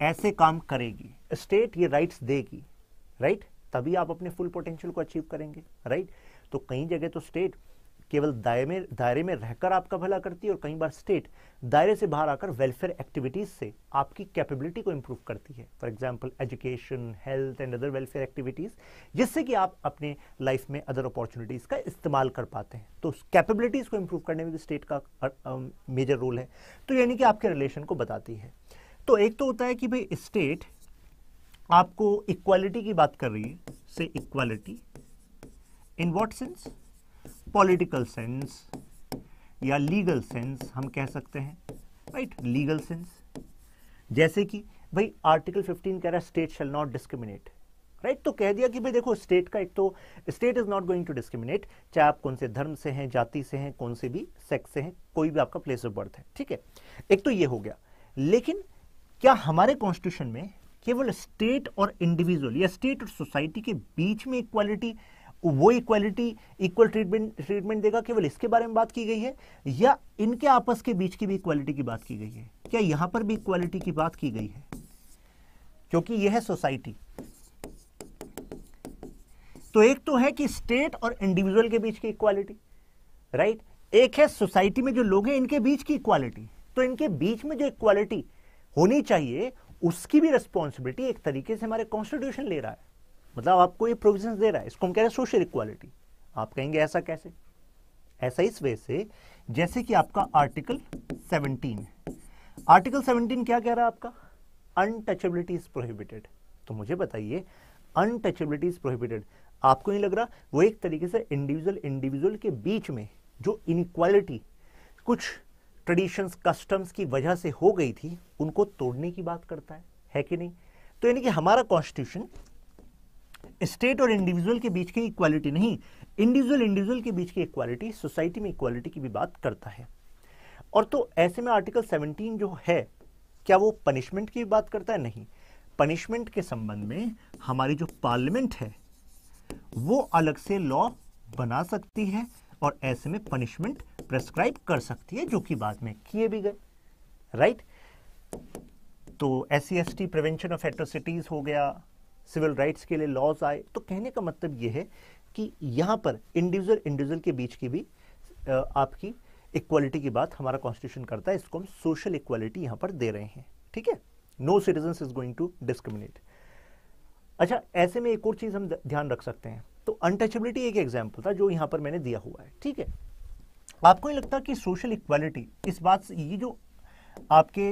A: ऐसे काम करेगी स्टेट ये राइट्स देगी राइट तभी आप अपने फुल पोटेंशियल को अचीव करेंगे राइट तो कई जगह तो स्टेट केवल दायरे में दायरे में रहकर आपका भला करती है और कई बार स्टेट दायरे से बाहर आकर वेलफेयर एक्टिविटीज़ से आपकी कैपेबिलिटी को इम्प्रूव करती है for example education health and other welfare activities जिससे कि आप अपने लाइफ में अदर अपॉर्चुनिटीज़ का इस्तेमाल कर पाते हैं तो कैपेबिलिटीज़ को इम्प्रूव करने में भी स्टेट का मेजर रोल है तो यानी कि आपके रिलेशन को बताती है तो एक तो होता है कि भाई स्टेट आपको इक्वालिटी की बात कर रही है से equality in what sense political sense या लीगल सेंस हम कह सकते हैं राइट लीगल सेंस जैसे कि भाई आर्टिकल 15 कह रहा है state shall not discriminate right तो कह दिया कि भाई देखो स्टेट का एक तो state is not going to discriminate चाहे आप कौन से धर्म से हैं जाति से हैं कौन से भी सेक्स से हैं कोई भी आपका प्लेस ऑफ बर्थ है ठीक है एक तो ये हो गया लेकिन क्या हमारे कॉन्स्टिट्यूशन में केवल स्टेट और इंडिविजुअल या स्टेट और सोसाइटी के बीच में इक्वालिटी वो इक्वालिटी इक्वल ट्रीटमेंट ट्रीटमेंट देगा केवल इसके बारे में बात की गई है या इनके आपस के बीच की भी इक्वालिटी की बात की गई है क्या यहां पर भी इक्वालिटी की बात की गई है क्योंकि यह है सोसाइटी तो एक तो है कि स्टेट और इंडिविजुअल के बीच की इक्वालिटी राइट एक है सोसाइटी में जो लोग हैं इनके बीच की इक्वालिटी तो इनके बीच में जो इक्वालिटी होनी चाहिए उसकी भी रिस्पॉन्सिबिलिटी एक तरीके से हमारे कॉन्स्टिट्यूशन ले रहा है मतलब आपको ये प्रोविजन दे रहा है इसको हम कह रहे हैं सोशल इक्वालिटी आप कहेंगे ऐसा कैसे ऐसा इस वे से जैसे कि आपका आर्टिकल 17 आर्टिकल 17 क्या कह रहा है आपका अनटचेबिलिटी इज प्रोहिबिटेड तो मुझे बताइए अनटचेबिलिटी इज प्रोहिबिटेड आपको नहीं लग रहा वो एक तरीके से इंडिविजुअल इंडिविजुअल के बीच में जो इनक्वालिटी कुछ ट्रेडिशंस कस्टम्स की वजह से हो गई थी उनको तोड़ने की बात करता है है कि नहीं तो यानी कि हमारा कॉन्स्टिट्यूशन स्टेट और इंडिविजुअल के बीच की इक्वालिटी नहीं इंडिविजुअल इंडिविजुअल के बीच की इक्वालिटी सोसाइटी में इक्वालिटी की भी बात करता है और तो ऐसे में आर्टिकल 17 जो है क्या वो पनिशमेंट की बात करता है नहीं पनिशमेंट के संबंध में हमारी जो पार्लियामेंट है वो अलग से लॉ बना सकती है और ऐसे में पनिशमेंट प्रेस्क्राइब कर सकती है जो कि बाद में किए भी गए राइट तो S C prevention of atrocities हो गया सिविल राइट्स के लिए लॉज आए तो कहने का मतलब यह है कि यहां पर इंडिविजुअल इंडिविजुअल के बीच की भी आपकी इक्वालिटी की बात हमारा कॉन्स्टिट्यूशन करता है इसको हम सोशल इक्वालिटी यहां पर दे रहे हैं ठीक है no citizen is going to discriminate अच्छा ऐसे में एक और चीज़ हम ध्यान रख सकते हैं तो अनटचेबिलिटी एक एग्जाम्पल था जो यहां पर मैंने दिया हुआ है ठीक है आपको ये लगता कि सोशल इक्वालिटी इस बात से ये जो आपके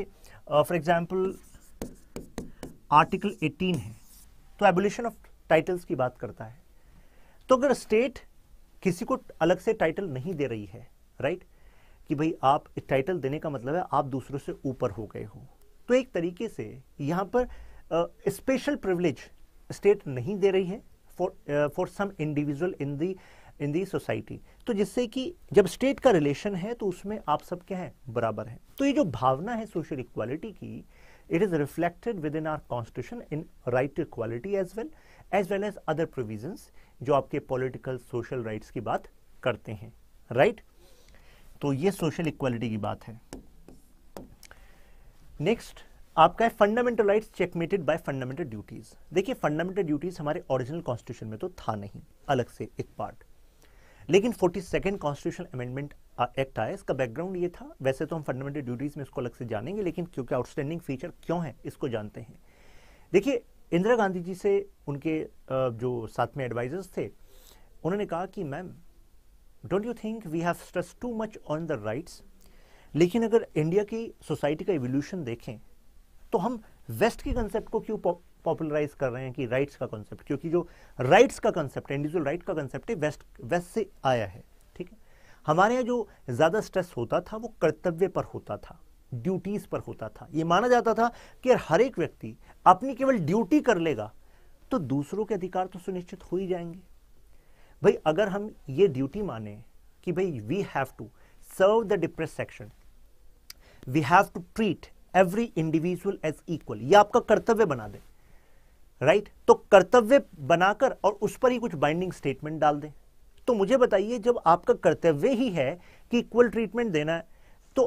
A: फॉर एग्जाम्पल आर्टिकल 18 है तो एबोलिशन ऑफ टाइटल्स की बात करता है तो अगर स्टेट किसी को अलग से टाइटल नहीं दे रही है राइट कि भाई आप टाइटल देने का मतलब है आप दूसरों से ऊपर हो गए हो तो एक तरीके से यहां पर स्पेशल प्रिविलेज स्टेट नहीं दे रही है for for some individual in the in the society तो जिससे कि जब स्टेट का रिलेशन है तो उसमें आप सब क्या है बराबर है तो ये जो भावना है सोशल इक्वालिटी की it is reflected within our constitution in right to equality as well as well as other provision जो आपके पोलिटिकल सोशल राइट की बात करते हैं राइट right? तो ये सोशल इक्वालिटी की बात है नेक्स्ट आपका है fundamental rights checkmated by fundamental duties देखिए फंडामेंटल ड्यूटीज हमारे ओरिजिनल कॉन्स्टिट्यूशन में तो था नहीं अलग से एक पार्ट लेकिन forty second constitution amendment act आया इसका बैकग्राउंड ये था वैसे तो हम फंडामेंटल ड्यूटीज में इसको अलग से जानेंगे लेकिन क्योंकि आउटस्टैंडिंग फीचर क्यों है इसको जानते हैं देखिए इंदिरा गांधी जी से उनके जो साथ में एडवाइजर्स थे उन्होंने कहा कि ma'am don't you think we have stress too much on the rights लेकिन अगर इंडिया की सोसाइटी का एवोल्यूशन देखें तो हम वेस्ट के कंसेप्ट को क्यों पॉपुलराइज कर रहे हैं कि राइट्स का कॉन्सेप्ट क्योंकि जो राइट्स का कंसेप्ट इंडिविजुअल राइट का कंसेप्ट है वेस्ट वेस्ट से आया है ठीक है हमारे यहाँ जो ज़्यादा स्ट्रेस होता था वो कर्तव्य पर होता था ड्यूटीज़ पर होता था ये माना जाता था कि हर एक व्यक्ति अपनी केवल ड्यूटी कर लेगा तो दूसरों के अधिकार तो सुनिश्चित हो ही जाएंगे भाई अगर हम ये ड्यूटी माने कि भाई we have to serve the depress section we have to treat every individual as equal ये आपका कर्तव्य बना दे राइट right? तो कर्तव्य बनाकर और उस पर ही कुछ बाइंडिंग स्टेटमेंट डाल दें तो मुझे बताइए जब आपका कर्तव्य ही है कि इक्वल ट्रीटमेंट देना है तो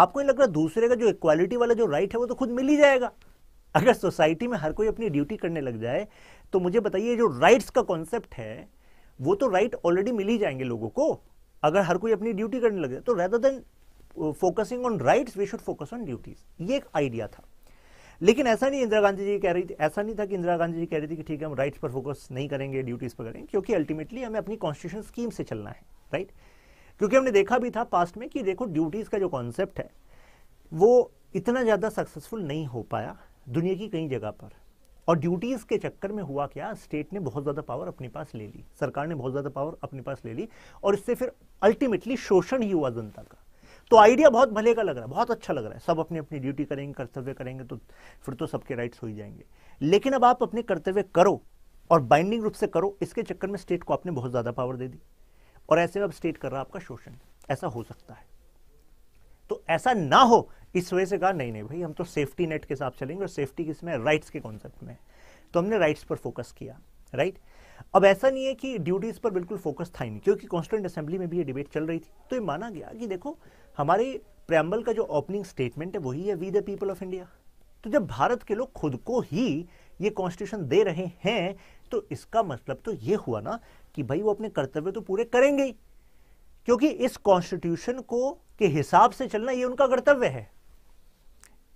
A: आपको नहीं लग रहा दूसरे का जो इक्वालिटी वाला जो राइट है वो तो खुद मिल ही जाएगा अगर सोसाइटी में हर कोई अपनी ड्यूटी करने लग जाए तो मुझे बताइए जो राइट्स का कॉन्सेप्ट है वो तो राइट ऑलरेडी मिल ही जाएंगे लोगों को अगर हर कोई अपनी ड्यूटी करने लग जाए तो rather than focusing on rights we should focus on duties ये एक आइडिया था लेकिन ऐसा नहीं इंदिरा गांधी जी कह रही थी ऐसा नहीं था कि इंदिरा गांधी जी कह रही थी कि ठीक है हम राइट्स पर फोकस नहीं करेंगे ड्यूटीज पर करेंगे क्योंकि अल्टीमेटली हमें अपनी कॉन्स्टिट्यूशन स्कीम से चलना है राइट क्योंकि हमने देखा भी था पास्ट में कि देखो ड्यूटीज का जो कॉन्सेप्ट है वो इतना ज़्यादा सक्सेसफुल नहीं हो पाया दुनिया की कई जगह पर और ड्यूटीज़ के चक्कर में हुआ क्या स्टेट ने बहुत ज़्यादा पावर अपने पास ले ली सरकार ने बहुत ज़्यादा पावर अपने पास ले ली और इससे फिर अल्टीमेटली शोषण ही हुआ जनता का तो आइडिया बहुत भले का लग रहा है बहुत अच्छा लग रहा है सब अपनी अपनी ड्यूटी करेंगे कर्तव्य करेंगे तो फिर तो सबके राइट्स हो ही जाएंगे लेकिन अब आप अपने कर्तव्य करो और बाइंडिंग रूप से करो इसके चक्कर में स्टेट को आपने बहुत ज़्यादा पावर दे दी और ऐसे में अब स्टेट कर रहा आपका शोषण ऐसा हो सकता है तो ऐसा ना हो इस वजह से कहा नहीं नहीं भाई हम तो सेफ्टी नेट के हिसाब चलेंगे और सेफ्टी किसमें राइट्स के कॉन्सेप्ट में तो हमने राइट्स पर फोकस किया राइट अब ऐसा नहीं है कि ड्यूटीज़ पर बिल्कुल फोकस था ही नहीं क्योंकि कॉन्स्टेंट असेंबली में भी ये डिबेट चल रही थी तो ये माना गया कि देखो हमारे प्रैम्बल का जो ओपनिंग स्टेटमेंट है वही है we the people of India तो जब भारत के लोग खुद को ही ये कॉन्स्टिट्यूशन दे रहे हैं तो इसका मतलब तो ये हुआ ना कि भाई वो अपने कर्तव्य तो पूरे करेंगे ही क्योंकि इस कॉन्स्टिट्यूशन को के हिसाब से चलना ये उनका कर्तव्य है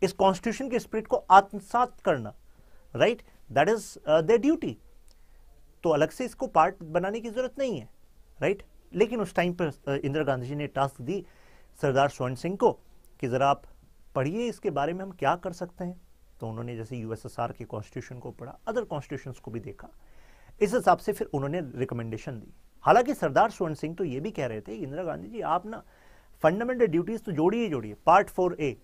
A: इस कॉन्स्टिट्यूशन के स्पिरिट को आत्मसात करना right that is the duty तो अलग से इसको पार्ट बनाने की जरूरत नहीं है राइट right? लेकिन उस टाइम पर uh, इंदिरा गांधी जी ने टास्क दी सरदार स्वर्ण सिंह को कि ज़रा आप पढ़िए इसके बारे में हम क्या कर सकते हैं तो उन्होंने जैसे यूएसएसआर के कॉन्स्टिट्यूशन को पढ़ा अदर कॉन्स्टिट्यूशन को भी देखा इस हिसाब से फिर उन्होंने रिकमेंडेशन दी हालांकि सरदार स्वर्ण सिंह तो ये भी कह रहे थे इंदिरा गांधी जी आप ना फंडामेंटल ड्यूटीज़ तो जोड़िए जोड़िए पार्ट फोर ए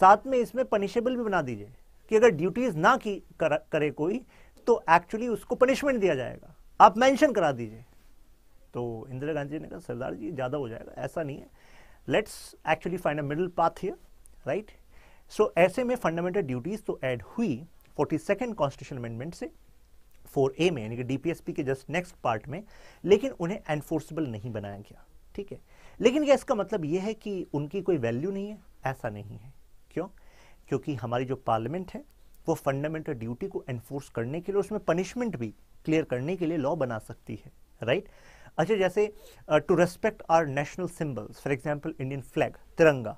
A: साथ में इसमें पनिशेबल भी बना दीजिए कि अगर ड्यूटीज़ ना की कर, करे कोई तो एक्चुअली उसको पनिशमेंट दिया जाएगा आप मेंशन करा दीजिए तो इंदिरा गांधी ने कहा सरदार जी ज़्यादा हो जाएगा ऐसा नहीं है let's actually find a middle path here right so ऐसे में फंडामेंटल ड्यूटीज तो ऐड हुई फोर्टी सेकेंड कॉन्स्टिट्यूशन अमेंडमेंट से फोर ए में यानी कि डीपीएसपी के जस्ट नेक्स्ट पार्ट में लेकिन उन्हें एनफोर्सेबल नहीं बनाया गया ठीक है लेकिन क्या इसका मतलब यह है कि उनकी कोई वैल्यू नहीं है ऐसा नहीं है क्यों क्योंकि हमारी जो पार्लियामेंट है वो फंडामेंटल ड्यूटी को एनफोर्स करने के लिए उसमें पनिशमेंट भी क्लियर करने के लिए लॉ बना सकती है राइट right? अच्छा जैसे to respect our national symbols for example Indian flag Tiranga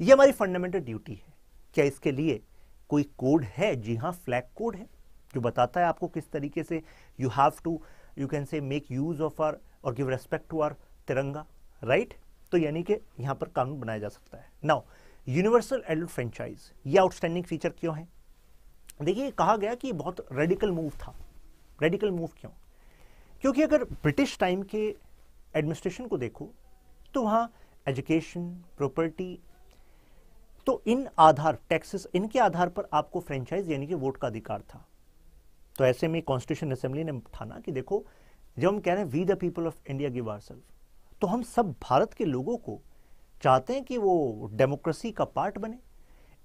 A: ये हमारी फंडामेंटल ड्यूटी है क्या इसके लिए कोई कोड है जी हाँ फ्लैग कोड है जो बताता है आपको किस तरीके से you have to you can say make use of our और give respect to our Tiranga right तो यानी कि यहाँ पर कानून बनाया जा सकता है नाउ यूनिवर्सल एडल्ट फ्रेंचाइज ये आउटस्टैंडिंग फीचर क्यों है देखिए कहा गया कि बहुत रेडिकल मूव था रेडिकल मूव क्यों क्योंकि अगर ब्रिटिश टाइम के एडमिनिस्ट्रेशन को देखो तो वहाँ एजुकेशन प्रॉपर्टी तो इन आधार टैक्सेस इनके आधार पर आपको फ्रेंचाइज यानी कि वोट का अधिकार था तो ऐसे में कॉन्स्टिट्यूशन असेंबली ने उठाना कि देखो जब हम कह रहे हैं we the people of India give our तो हम सब भारत के लोगों को चाहते हैं कि वो डेमोक्रेसी का पार्ट बने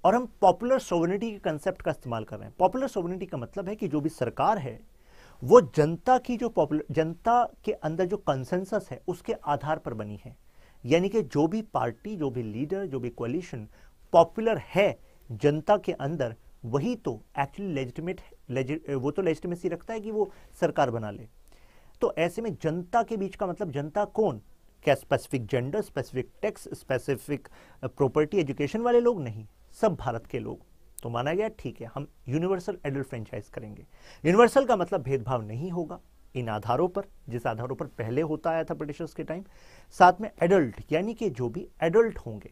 A: और हम पॉपुलर सोवनिटी के कंसेप्ट का इस्तेमाल कर रहे हैं पॉपुलर सोवनिटी का मतलब है कि जो भी सरकार है वो जनता की जो पॉपुलर जनता के अंदर जो कंसेंसस है उसके आधार पर बनी है यानी कि जो भी पार्टी जो भी लीडर जो भी कोलिशन पॉपुलर है जनता के अंदर वही तो एक्चुअली लेजिटिमेट वो तो लेजिटिमेसी रखता है कि वो सरकार बना ले तो ऐसे में जनता के बीच का मतलब जनता कौन क्या specific gender specific tax specific property education वाले लोग नहीं सब भारत के लोग तो माना गया ठीक है हम यूनिवर्सल एडल्ट फ्रेंचाइज करेंगे यूनिवर्सल का मतलब भेदभाव नहीं होगा इन आधारों पर जिस आधारों पर पहले होता आया था ब्रिटिशर्स के टाइम साथ में एडल्ट यानी कि जो भी एडल्ट होंगे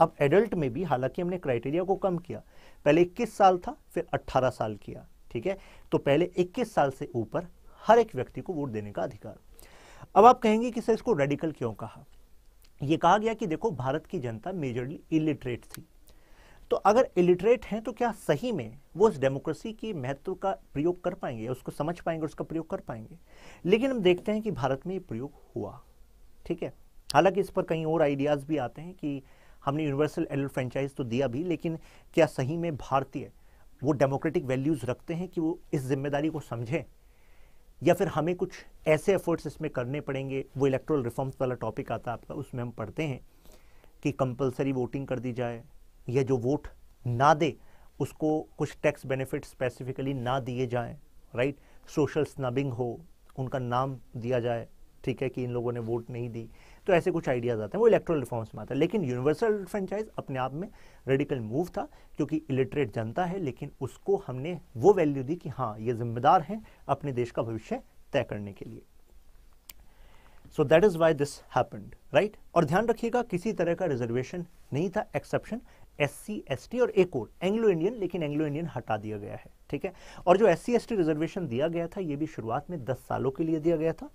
A: अब एडल्ट में भी हालांकि हमने क्राइटेरिया को कम किया पहले इक्कीस साल था फिर अट्ठारह साल किया ठीक है तो पहले इक्कीस साल से ऊपर हर एक व्यक्ति को वोट देने का अधिकार अब आप कहेंगे कि सर इसको रेडिकल क्यों कहा यह कहा गया कि देखो भारत की जनता मेजरली इलिटरेट थी तो अगर इलिटरेट हैं तो क्या सही में वो उस डेमोक्रेसी की महत्व का प्रयोग कर पाएंगे उसको समझ पाएंगे उसका प्रयोग कर पाएंगे लेकिन हम देखते हैं कि भारत में ये प्रयोग हुआ ठीक है हालांकि इस पर कई और आइडियाज़ भी आते हैं कि हमने यूनिवर्सल एल फ्रेंचाइज तो दिया भी लेकिन क्या सही में भारतीय वो डेमोक्रेटिक वैल्यूज़ रखते हैं कि वो इस जिम्मेदारी को समझें या फिर हमें कुछ ऐसे एफर्ट्स इसमें करने पड़ेंगे वो इलेक्ट्रल रिफॉर्म्स वाला टॉपिक आता है आपका उसमें हम पढ़ते हैं कि कंपलसरी वोटिंग कर दी जाए या जो वोट ना दे उसको कुछ टैक्स बेनिफिट स्पेसिफिकली ना दिए जाएं राइट सोशल स्नबिंग हो उनका नाम दिया जाए ठीक है कि इन लोगों ने वोट नहीं दी तो ऐसे कुछ आइडियाज़ आते हैं वो इलेक्ट्रल रिफॉर्म्स में आता है लेकिन यूनिवर्सल फ्रेंचाइज अपने आप में रेडिकल मूव था क्योंकि इलिटरेट जनता है लेकिन उसको हमने वो वैल्यू दी कि हाँ ये जिम्मेदार हैं अपने देश का भविष्य तय करने के लिए so that is why this happened right और ध्यान रखिएगा किसी तरह का रिजर्वेशन नहीं था एक्सेप्शन एससी एसटी और एक और एंग्लो इंडियन लेकिन एंग्लो इंडियन हटा दिया गया है ठीक है और जो एससी एसटी रिजर्वेशन दिया गया था ये भी शुरुआत में दस सालों के लिए दिया गया था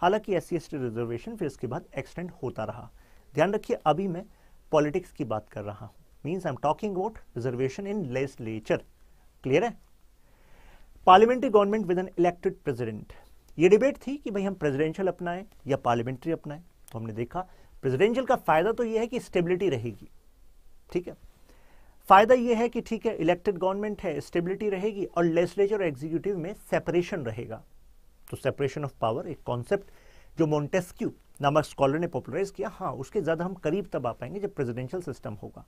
A: हालांकि एस सी रिजर्वेशन फिर इसके बाद एक्सटेंड होता रहा ध्यान रखिए अभी मैं पॉलिटिक्स की बात कर रहा हूँ means I am talking about reservation in legislature clear है parliamentary government with an elected president ये डिबेट थी कि भाई हम प्रेजिडेंशियल अपनाएं या पार्लियामेंट्री अपनाएं तो हमने देखा प्रेजिडेंशियल का फायदा तो यह है कि स्टेबिलिटी रहेगी ठीक है फायदा यह है कि ठीक है इलेक्टेड गवर्नमेंट है स्टेबिलिटी रहेगी और लेजिस्लेचर एग्जीक्यूटिव में सेपरेशन रहेगा तो सेपरेशन ऑफ पावर एक कॉन्सेप्ट जो मोन्टेस्क्यू नामक स्कॉलर ने पॉपुलराइज किया हाँ उसके ज़्यादा हम करीब तब आ पाएंगे जब प्रेजिडेंशियल सिस्टम होगा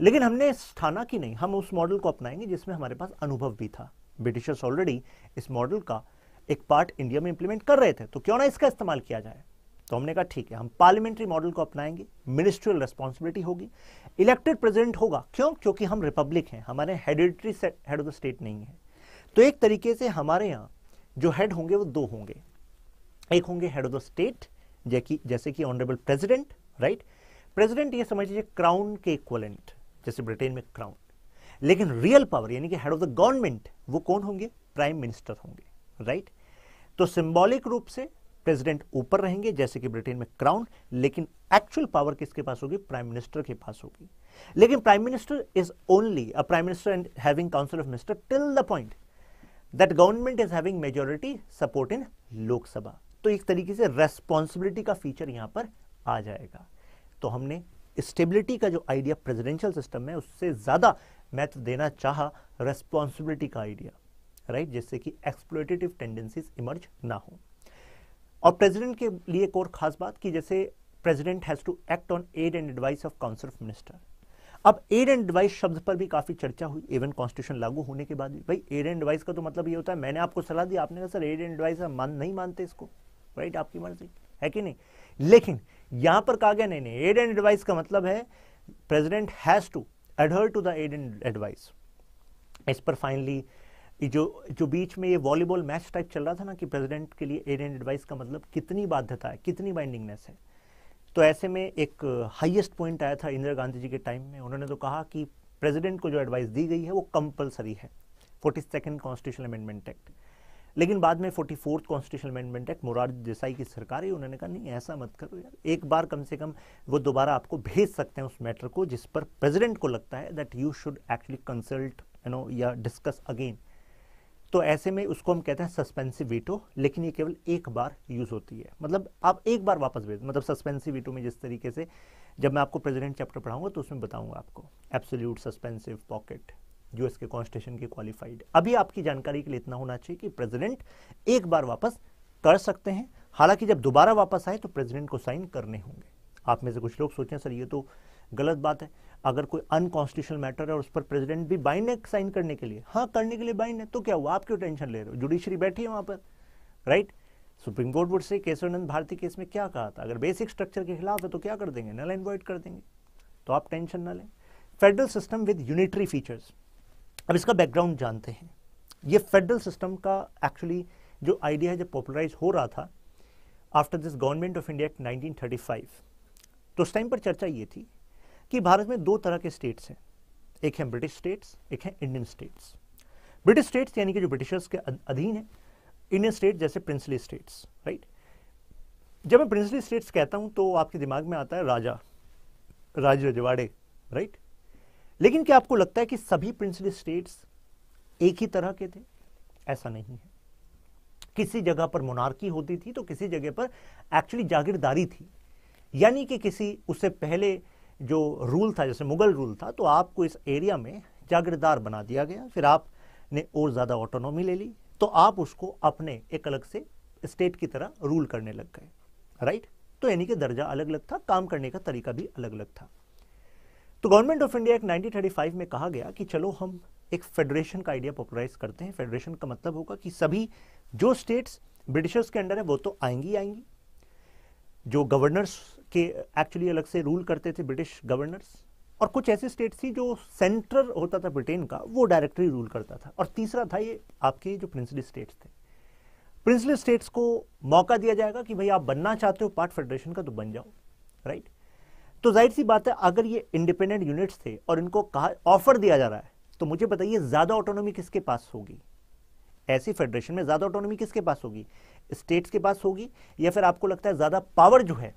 A: लेकिन हमने ठाना कि नहीं हम उस मॉडल को अपनाएंगे जिसमें हमारे पास अनुभव भी था ब्रिटिशर्स ऑलरेडी इस मॉडल का एक पार्ट इंडिया में इंप्लीमेंट कर रहे थे तो क्यों ना इसका इस्तेमाल किया जाए तो हमने कहा ठीक है हम पार्लियामेंट्री मॉडल को अपनाएंगे मिनिस्ट्रियल रेस्पॉन्सिबिलिटी होगी इलेक्टेड प्रेजिडेंट होगा क्यों क्योंकि हम रिपब्लिक हैं हमारे hereditary head of the state नहीं है तो एक तरीके से हमारे यहाँ जो हेड होंगे वो दो होंगे एक होंगे हेड ऑफ द स्टेट जैसे कि ऑनरेबल प्रेजिडेंट राइट प्रेजिडेंट ये समझ लीजिए क्राउन के इक्वलेंट जैसे ब्रिटेन में क्राउन लेकिन रियल पावर यानी कि हेड ऑफ द गवर्नमेंट वो कौन होंगे प्राइम मिनिस्टर होंगे राइट तो सिंबॉलिक रूप से प्रेसिडेंट ऊपर रहेंगे जैसे कि ब्रिटेन में क्राउन लेकिन एक्चुअल पावर किसके पास होगी प्राइम मिनिस्टर के पास होगी लेकिन prime minister is only a prime minister and having council of minister till the point that government is having majority support in Lok Sabha तो एक तरीके से रेस्पॉन्सिबिलिटी का फीचर यहां पर आ जाएगा तो हमने स्टेबिलिटी का जो आइडिया प्रेजिडेंशियल सिस्टम है उससे ज़्यादा महत्व देना चाह रेस्पॉन्सिबिलिटी का आइडिया राइट right? जिससे कि एक्सप्लोटेटिव टेंडेंसीज इमर्ज ना हो और प्रेसिडेंट के लिए एक और ख़ास बात कि जैसे president has to act on aid and advice of council of minister अब एड एंड एडवाइस शब्द पर भी काफ़ी चर्चा हुई इवन कॉन्स्टिट्यूशन लागू होने के बाद भी भाई एड एंड एडवाइस का तो मतलब ये होता है मैंने आपको सलाह दी आपने कहा सर एड एंड एडवाइस मान नहीं मानते इसको राइट आपकी मर्जी है कि नहीं लेकिन यहां पर कहा गया नहीं नहीं एड एंड एडवाइस का मतलब है president has to adhere to the aid and advice इस पर फाइनली कि जो जो बीच में ये वॉलीबॉल मैच टाइप चल रहा था ना कि प्रेसिडेंट के लिए एरियन एडवाइस का मतलब कितनी बाध्यता है कितनी बाइंडिंगनेस है तो ऐसे में एक हाईएस्ट पॉइंट आया था इंदिरा गांधी जी के टाइम में उन्होंने तो कहा कि प्रेसिडेंट को जो एडवाइस दी गई है वो कंपलसरी है forty second constitution amendment act लेकिन बाद में forty fourth constitution amendment act Morarji Desai की सरकार है उन्होंने कहा नहीं ऐसा मत करो यार एक बार कम से कम वो दोबारा आपको भेज सकते हैं उस मैटर को जिस पर प्रेजिडेंट को लगता है that you should actually consult you know या डिस्कस अगेन तो ऐसे में उसको हम कहते हैं सस्पेंसिव वीटो लेकिन ये केवल एक बार यूज़ होती है मतलब आप एक बार वापस भेज मतलब सस्पेंसिव वीटो में जिस तरीके से जब मैं आपको प्रेजिडेंट चैप्टर पढ़ाऊंगा तो उसमें बताऊंगा आपको एब्सोल्यूट सस्पेंसिव पॉकेट यूएस के कॉन्स्टिट्यूशन के क्वालिफाइड अभी आपकी जानकारी के लिए इतना होना चाहिए कि प्रेजिडेंट एक बार वापस कर सकते हैं हालांकि जब दोबारा वापस आए तो प्रेजिडेंट को साइन करने होंगे आप में से कुछ लोग सोचें सर ये तो गलत बात है अगर कोई अनकॉन्स्टिट्यूशनल मैटर है और उस पर प्रेसिडेंट भी बाइन है साइन करने के लिए हाँ करने के लिए बाइन है तो क्या हुआ आप क्यों टेंशन ले रहे हो जुडिशरी बैठी है वहां पर right supreme court would say Keshavananda Bharti case में क्या कहा था अगर बेसिक स्ट्रक्चर के खिलाफ है तो क्या कर देंगे नल एंड वॉइड कर देंगे तो आप टेंशन ना लें federal system with unitary features अब इसका बैकग्राउंड जानते हैं ये फेडरल सिस्टम का एक्चुअली जो आइडिया है जब पॉपुलराइज हो रहा था after this government of India act 1935 तो उस टाइम पर चर्चा ये थी कि भारत में दो तरह के स्टेट्स हैं एक है ब्रिटिश स्टेट्स एक है इंडियन स्टेट्स ब्रिटिश स्टेट्स यानी कि जो ब्रिटिशर्स के अधीन है इंडियन स्टेट जैसे प्रिंसली स्टेट्स राइट जब मैं प्रिंसली स्टेट्स कहता हूं तो आपके दिमाग में आता है राजा राज रजवाड़े राइट लेकिन क्या आपको लगता है कि सभी प्रिंसली स्टेट्स एक ही तरह के थे ऐसा नहीं है किसी जगह पर मोनार्की होती थी तो किसी जगह पर एक्चुअली जागीरदारी थी यानी कि किसी उससे पहले जो रूल था जैसे मुगल रूल था तो आपको इस एरिया में जागीरदार बना दिया गया फिर आपने और ज़्यादा ऑटोनॉमी ले ली तो आप उसको अपने एक अलग से स्टेट की तरह रूल करने लग गए राइट तो यानी कि दर्जा अलग अलग था काम करने का तरीका भी अलग अलग था तो गवर्नमेंट ऑफ इंडिया एक 1935 में कहा गया कि चलो हम एक फेडरेशन का आइडिया पॉपुलराइज करते हैं फेडरेशन का मतलब होगा कि सभी जो स्टेट्स ब्रिटिशर्स के अंडर है वो तो आएंगी आएंगी जो गवर्नर्स के एक्चुअली अलग से रूल करते थे ब्रिटिश गवर्नर्स और कुछ ऐसे स्टेट थी जो सेंटर होता था ब्रिटेन का वो डायरेक्टली रूल करता था और तीसरा था ये आपके जो प्रिंसली स्टेट्स थे प्रिंसली स्टेट्स को मौका दिया जाएगा कि भाई आप बनना चाहते हो पार्ट फेडरेशन का तो बन जाओ राइट तो जाहिर सी बात है अगर ये इंडिपेंडेंट यूनिट्स थे और इनको कहा ऑफर दिया जा रहा है तो मुझे बताइए ज़्यादा ऑटोनॉमी किसके पास होगी ऐसी फेडरेशन में ज़्यादा ऑटोनॉमी किसके पास होगी स्टेट्स के पास होगी या फिर आपको लगता है ज़्यादा पावर जो है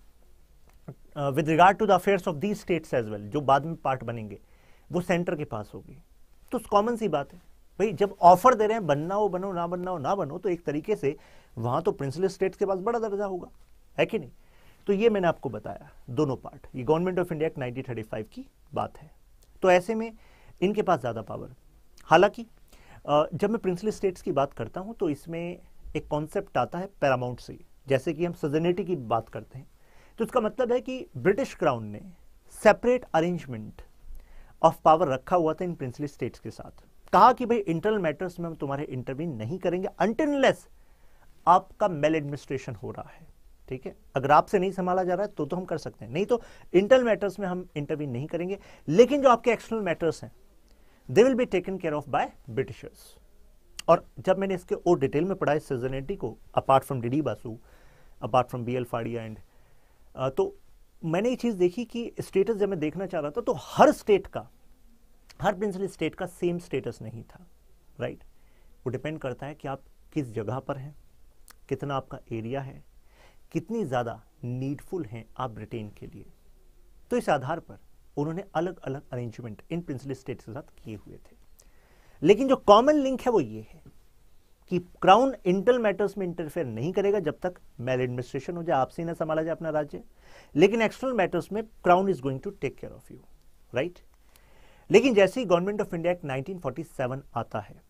A: with regard to the affairs of these states as well जो बाद में पार्ट बनेंगे वो सेंटर के पास होगी तो कॉमन सी बात है भाई जब ऑफर दे रहे हैं बनना हो बनो ना बनना हो ना बनो तो एक तरीके से वहां तो प्रिंसिपल स्टेट्स के पास बड़ा दर्जा होगा है कि नहीं तो ये मैंने आपको बताया दोनों पार्ट ये government of India act five की बात है तो ऐसे में इनके पास ज़्यादा पावर हालांकि जब मैं प्रिंसिपल स्टेट्स की बात करता हूँ तो इसमें एक कॉन्सेप्ट आता है पैरामाउंट से जैसे कि हम सजनिटी की बात करते हैं तो इसका मतलब है कि ब्रिटिश क्राउन ने सेपरेट अरेंजमेंट ऑफ पावर रखा हुआ था इन प्रिंसली स्टेट्स के साथ कहा कि भाई इंटरनल मैटर्स में हम तुम्हारे इंटरवीन नहीं करेंगे अनटिनलेस आपका मेल एडमिनिस्ट्रेशन हो रहा है ठीक है अगर आपसे नहीं संभाला जा रहा है तो तो हम कर सकते हैं नहीं तो इंटरनल मैटर्स में हम इंटरवीन नहीं करेंगे लेकिन जो आपके एक्सटर्नल मैटर्स हैं they will be taken care of by Britishers और जब मैंने इसके और डिटेल में पढ़ा इस सीजनिटी को apart from D D apart from B L Fadia and तो मैंने ये चीज़ देखी कि स्टेटस जब मैं देखना चाह रहा था तो हर स्टेट का हर प्रिंसिपल स्टेट का सेम स्टेटस नहीं था राइट right? वो डिपेंड करता है कि आप किस जगह पर हैं कितना आपका एरिया है कितनी ज़्यादा नीडफुल हैं आप ब्रिटेन के लिए तो इस आधार पर उन्होंने अलग अलग अरेंजमेंट इन प्रिंसिपल स्टेट्स के साथ किए हुए थे लेकिन जो कॉमन लिंक है वो ये है कि क्राउन इंटरल मैटर्स में इंटरफेयर नहीं करेगा जब तक मेल एडमिनिस्ट्रेशन हो जाए आपसे ही ना संभाला जाए अपना राज्य लेकिन एक्सटर्नल मैटर्स में crown is going to take care of you right लेकिन जैसे ही government of India act nineteen आता है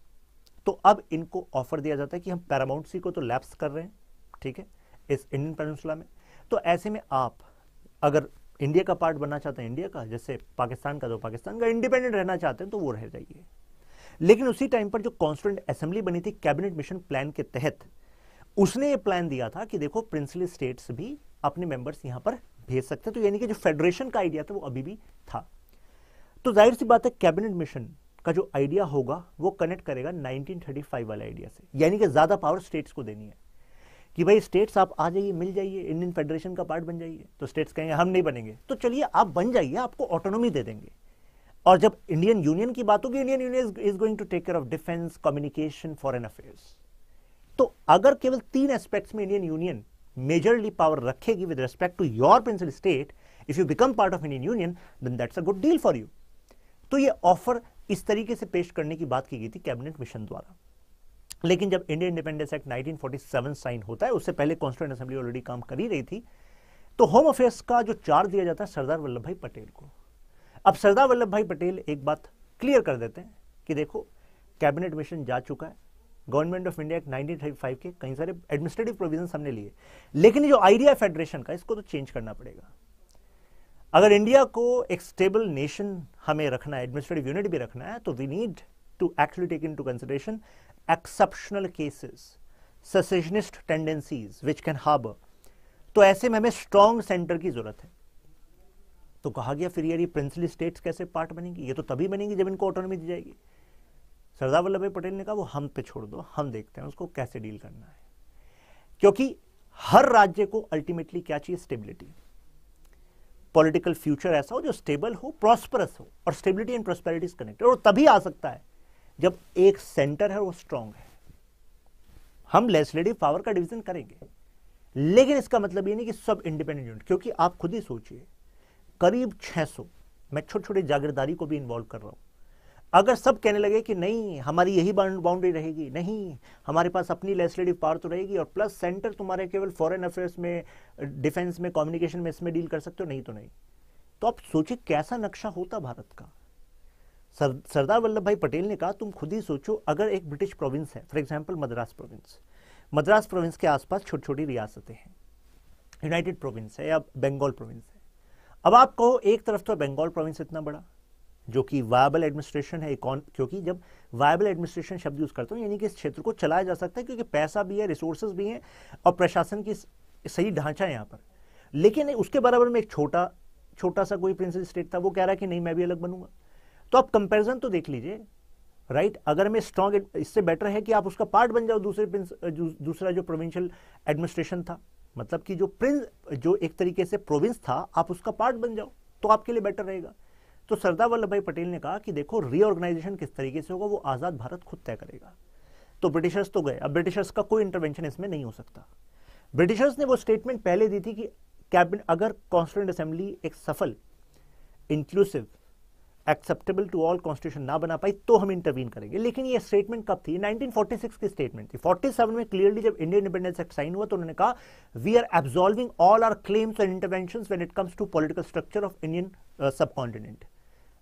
A: तो अब इनको ऑफर दिया जाता है कि हम पैरामाउंट सी को तो लैप्स कर रहे हैं ठीक है इस इंडियन पेनसुला में तो ऐसे में आप अगर इंडिया का पार्ट बनना चाहते हैं इंडिया का जैसे पाकिस्तान का तो पाकिस्तान का इंडिपेंडेंट रहना चाहते हैं तो वो रह जाइए लेकिन उसी टाइम पर जो कॉन्स्टिट्यूंट असेंबली बनी थी कैबिनेट मिशन प्लान के तहत उसने ये प्लान दिया था कि देखो प्रिंसली स्टेट्स भी अपने मेंबर्स यहां पर भेज सकते तो यानी कि जो फेडरेशन का आइडिया था वो अभी भी था तो जाहिर सी बात है कैबिनेट मिशन का जो आइडिया होगा वो कनेक्ट करेगा 1935 वाले आइडिया से यानी कि ज्यादा पावर स्टेट्स को देनी है कि भाई स्टेट्स आप आ जाइए मिल जाइए इंडियन फेडरेशन का पार्ट बन जाइए तो स्टेट्स कहेंगे हम नहीं बनेंगे तो चलिए आप बन जाइए आपको ऑटोनोमी दे देंगे और जब इंडियन यूनियन की बात होगी Indian union is going to take care of defence communication foreign affairs तो अगर केवल तीन एस्पेक्ट्स में इंडियन यूनियन मेजरली पावर रखेगी with respect to your principal state if you become part of Indian union then that's a good deal for you तो ये offer इस तरीके से पेश करने की बात की गई थी कैबिनेट मिशन द्वारा लेकिन जब इंडियन इंडिपेंडेंस एक्ट 1947 साइन होता है उससे पहले कॉन्स्टिट्यूंट असेंबली ऑलरेडी काम कर ही रही थी तो होम अफेयर्स का जो चार्ज दिया जाता है सरदार वल्लभ भाई पटेल को अब सरदार वल्लभ भाई पटेल एक बात क्लियर कर देते हैं कि देखो कैबिनेट मिशन जा चुका है गवर्नमेंट ऑफ इंडिया एक्ट 1935 के कई सारे एडमिनिस्ट्रेटिव प्रोविजन हमने लिए लेकिन जो आइडिया फेडरेशन का इसको तो चेंज करना पड़ेगा अगर इंडिया को एक स्टेबल नेशन हमें रखना है एडमिनिस्ट्रेटिव यूनिट भी रखना है तो we need to actually take into consideration exceptional cases secessionist tendencies which can have तो ऐसे में हमें स्ट्रॉन्ग सेंटर की जरूरत है तो कहा गया फिर यार ये प्रिंसली स्टेट्स कैसे पार्ट बनेंगी ये तो तभी बनेंगी जब इनको ऑटोनॉमी दी जाएगी सरदार वल्लभ भाई पटेल ने कहा वो हम पे छोड़ दो हम देखते हैं उसको कैसे डील करना है क्योंकि हर राज्य को अल्टीमेटली क्या चाहिए स्टेबिलिटी पॉलिटिकल फ्यूचर ऐसा हो जो स्टेबल हो प्रॉस्परस हो और स्टेबिलिटी एंड प्रॉस्पेरिटी कनेक्टेड और तभी आ सकता है जब एक सेंटर है वो स्ट्रांग है हम लेजिस्लेटिव पावर का डिवीजन करेंगे लेकिन इसका मतलब ये नहीं कि सब इंडिपेंडेंट यूनिट क्योंकि आप खुद ही सोचिए करीब 600 मैं छोटे छोटे जागीरदारी को भी इन्वॉल्व कर रहा हूँ अगर सब कहने लगे कि नहीं हमारी यही बाउंड्री रहेगी नहीं हमारे पास अपनी लेजिस्लेटिव पावर तो रहेगी और प्लस सेंटर तुम्हारे केवल फॉरेन अफेयर्स में डिफेंस में कम्युनिकेशन में इसमें डील कर सकते हो नहीं तो नहीं तो आप सोचिए कैसा नक्शा होता भारत का सरदार वल्लभ भाई पटेल ने कहा तुम खुद ही सोचो अगर एक ब्रिटिश प्रोविंस है for example Madras province Madras province के आसपास छोटी छोटी रियासतें हैं यूनाइटेड प्रोविंस है या बंगाल प्रोविंस है अब आप कहो एक तरफ तो बंगाल प्रोविंस इतना बड़ा जो कि वायबल एडमिनिस्ट्रेशन है क्योंकि जब वायबल एडमिनिस्ट्रेशन शब्द यूज़ करता हूँ यानी कि इस क्षेत्र को चलाया जा सकता है क्योंकि पैसा भी है रिसोर्सेज भी हैं और प्रशासन की सही ढांचा है यहाँ पर लेकिन उसके बराबर में एक छोटा छोटा सा कोई प्रिंसिपल स्टेट था वो कह रहा है कि नहीं मैं भी अलग बनूंगा तो आप कंपेरिजन तो देख लीजिए राइट अगर मैं स्ट्रॉन्ग इससे बेटर है कि आप उसका पार्ट बन जाओ दूसरे दूसरा जो प्रोविंशियल एडमिनिस्ट्रेशन था मतलब कि जो प्रिंस जो एक तरीके से प्रोविंस था आप उसका पार्ट बन जाओ तो आपके लिए बेटर रहेगा तो सरदार वल्लभ भाई पटेल ने कहा कि देखो रीऑर्गेनाइजेशन किस तरीके से होगा वो आज़ाद भारत खुद तय करेगा तो ब्रिटिशर्स तो गए अब ब्रिटिशर्स का कोई इंटरवेंशन इसमें नहीं हो सकता ब्रिटिशर्स ने वो स्टेटमेंट पहले दी थी कि कैबिनेट अगर कॉन्स्टिट्यूंट असेंबली एक सफल inclusive acceptable to all constitution ना बना पाई तो हम इंटरवीन करेंगे लेकिन ये स्टेटमेंट कब थी 1946 की स्टेटमेंट थी 47 में क्लियरली जब इंडियन इंडिपेंडेंस एक्ट साइन हुआ तो उन्होंने कहा we are absolving all our claims and intervention when it comes to political structure of Indian subcontinent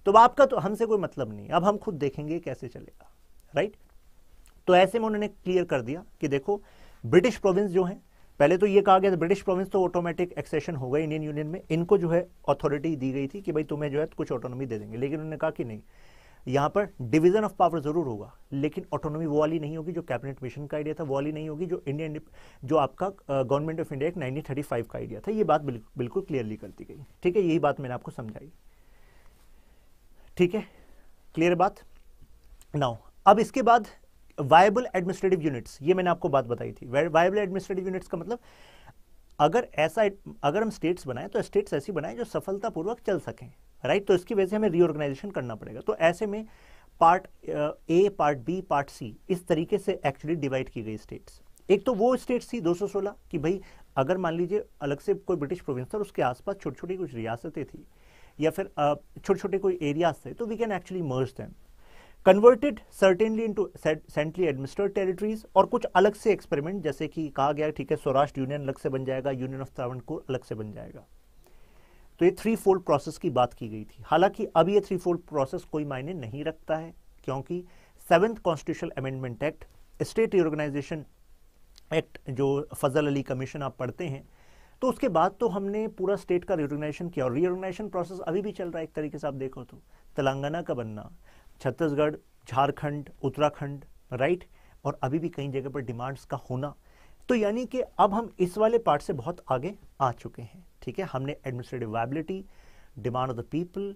A: तो आपका तो हमसे कोई मतलब नहीं अब हम खुद देखेंगे कैसे चलेगा राइट right? तो ऐसे में उन्होंने क्लियर कर दिया कि देखो ब्रिटिश प्रोविंस जो है पहले तो ये कहा गया था ब्रिटिश प्रोविंस तो ऑटोमेटिक एक्सेशन हो इंडियन यूनियन में इनको जो है अथॉरिटी दी गई थी कि भाई तुम्हें जो है कुछ ऑटोनॉमी दे देंगे लेकिन उन्होंने कहा कि नहीं यहाँ पर डिवीजन ऑफ पावर जरूर होगा लेकिन ऑटोनॉमी वो वाली नहीं होगी जो कैबिनेट मिशन का आइडिया था वो वाली नहीं होगी जो इंडियन जो आपका गवर्नमेंट ऑफ इंडिया एक नाइनटीन का आइडिया था ये बात बिल्कुल क्लियरली करती गई ठीक है यही बात मैंने आपको समझाई ठीक है क्लियर बात नाउ अब इसके बाद वायबल एडमिनिस्ट्रेटिव यूनिट्स ये मैंने आपको बात बताई थी वायबल एडमिनिस्ट्रेटिव यूनिट्स का मतलब अगर ऐसा अगर हम स्टेट्स बनाएं तो स्टेट्स ऐसी बनाएं जो सफलतापूर्वक चल सकें राइट तो इसकी वजह से हमें रीऑर्गेनाइजेशन करना पड़ेगा तो ऐसे में part A part B part C इस तरीके से एक्चुअली डिवाइड की गई स्टेट्स एक तो वो स्टेट्स थी 216 कि भाई अगर मान लीजिए अलग से कोई ब्रिटिश प्रोविंस था उसके आसपास छोटी छोटी कुछ रियासतें थी या फिर छोटे छोटे कोई एरियाज थे तो we can actually merge then converted certainly into centrally administered territories और कुछ अलग से एक्सपेरिमेंट जैसे कि कहा गया ठीक है सौराष्ट्र यूनियन अलग से बन जाएगा यूनियन ऑफ त्रावणकोर अलग से बन जाएगा तो ये थ्री फोल्ड प्रोसेस की बात की गई थी हालांकि अब ये थ्री फोल्ड प्रोसेस कोई मायने नहीं रखता है क्योंकि seventh constitution amendment act state reorganisation act जो फजल अली कमीशन आप पढ़ते हैं तो उसके बाद तो हमने पूरा स्टेट का रिओर्गेनाइजेशन किया और रिओर्गेनाइजेशन प्रोसेस अभी भी चल रहा है एक तरीके से आप देखो तो तेलंगाना का बनना छत्तीसगढ़ झारखंड उत्तराखंड राइट और अभी भी कई जगह पर डिमांड्स का होना तो यानी कि अब हम इस वाले पार्ट से बहुत आगे आ चुके हैं ठीक है हमने administrative viability demand of the people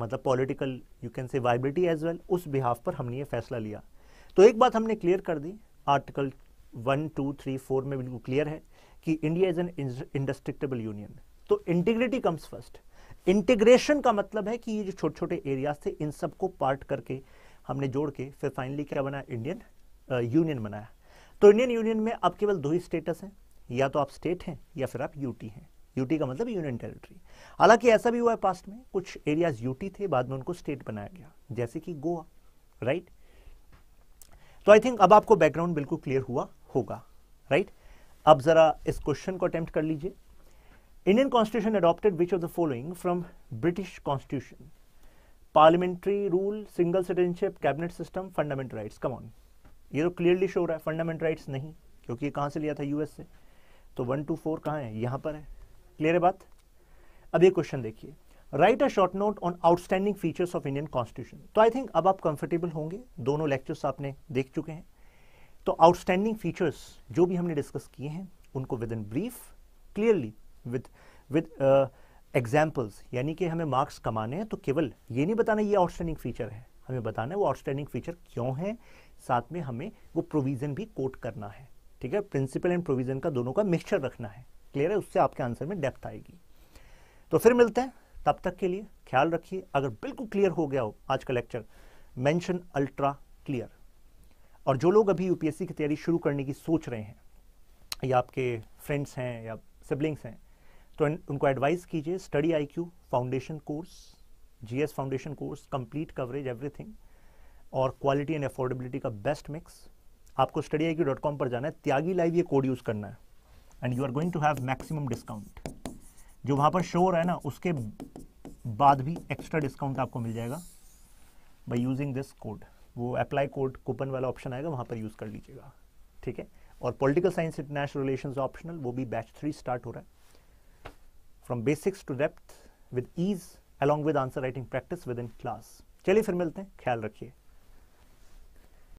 A: मतलब political you can say viability as well उस बिहाफ पर हमने ये फैसला लिया तो एक बात हमने क्लियर कर दी article one two three four में बिल्कुल क्लियर है कि India is an indestructible union तो इंटीग्रिटी कम्स फर्स्ट इंटीग्रेशन का मतलब है कि ये जो छोटे छोटे एरियाज थे इन सबको पार्ट करके हमने जोड़ के फिर फाइनली क्या बनाया इंडियन यूनियन uh, बनाया तो इंडियन यूनियन में अब केवल दो ही स्टेटस हैं या तो आप स्टेट हैं या फिर आप यूटी हैं यूटी का मतलब यूनियन टेरिटरी हालांकि ऐसा भी हुआ है पास्ट में कुछ एरियाज यूटी थे बाद में उनको स्टेट बनाया गया जैसे कि गोवा राइट तो आई थिंक अब आपको बैकग्राउंड बिल्कुल क्लियर हुआ होगा राइट अब जरा इस क्वेश्चन को अटेम्प्ट कर लीजिए Indian constitution adopted which of the following from British constitution? Parliamentary rule, single citizenship, cabinet system, fundamental rights. Come on. ये तो क्लियरली शो रहा है फंडामेंटल राइट्स नहीं क्योंकि ये कहां से लिया था यूएस से तो वन टू फोर कहां है यहां पर है क्लियर है बात अब ये क्वेश्चन देखिए write a short note on outstanding features of Indian constitution तो आई थिंक अब आप कंफर्टेबल होंगे दोनों लेक्चर्स आपने देख चुके हैं तो आउटस्टैंडिंग फीचर्स जो भी हमने डिस्कस किए हैं उनको with in brief clearly with with examples यानी कि हमें मार्क्स कमाने हैं तो केवल ये नहीं बताना ये आउटस्टैंडिंग फीचर है हमें बताना है वो आउटस्टैंडिंग फीचर क्यों है साथ में हमें वो प्रोविज़न भी कोट करना है ठीक है प्रिंसिपल एंड प्रोविज़न का दोनों का मिक्सचर रखना है क्लियर है उससे आपके आंसर में डेप्थ आएगी तो फिर मिलते हैं तब तक के लिए ख्याल रखिए अगर बिल्कुल क्लियर हो गया हो आज का लेक्चर मेंशन अल्ट्रा क्लियर और जो लोग अभी यूपीएससी की तैयारी शुरू करने की सोच रहे हैं या आपके फ्रेंड्स हैं या सिबलिंग्स हैं तो उनको एडवाइस कीजिए study IQ foundation course GS foundation course complete coverage everything और क्वालिटी एंड अफोर्डेबिलिटी का बेस्ट मिक्स आपको स्टडी आई डॉट कॉम पर जाना है त्यागी लाइव ये कोड यूज़ करना है and you are going to have maximum discount जो वहाँ पर शो रहा है ना उसके बाद भी एक्स्ट्रा डिस्काउंट आपको मिल जाएगा बाई यूजिंग दिस कोड वो अप्लाई कोड कूपन वाला ऑप्शन आएगा वहाँ पर यूज़ कर लीजिएगा ठीक है और political science international relation optional वो भी बैच थ्री स्टार्ट हो रहा है from basics to depth with ease along with answer writing practice within class चलिए फिर मिलते हैं ख्याल रखिए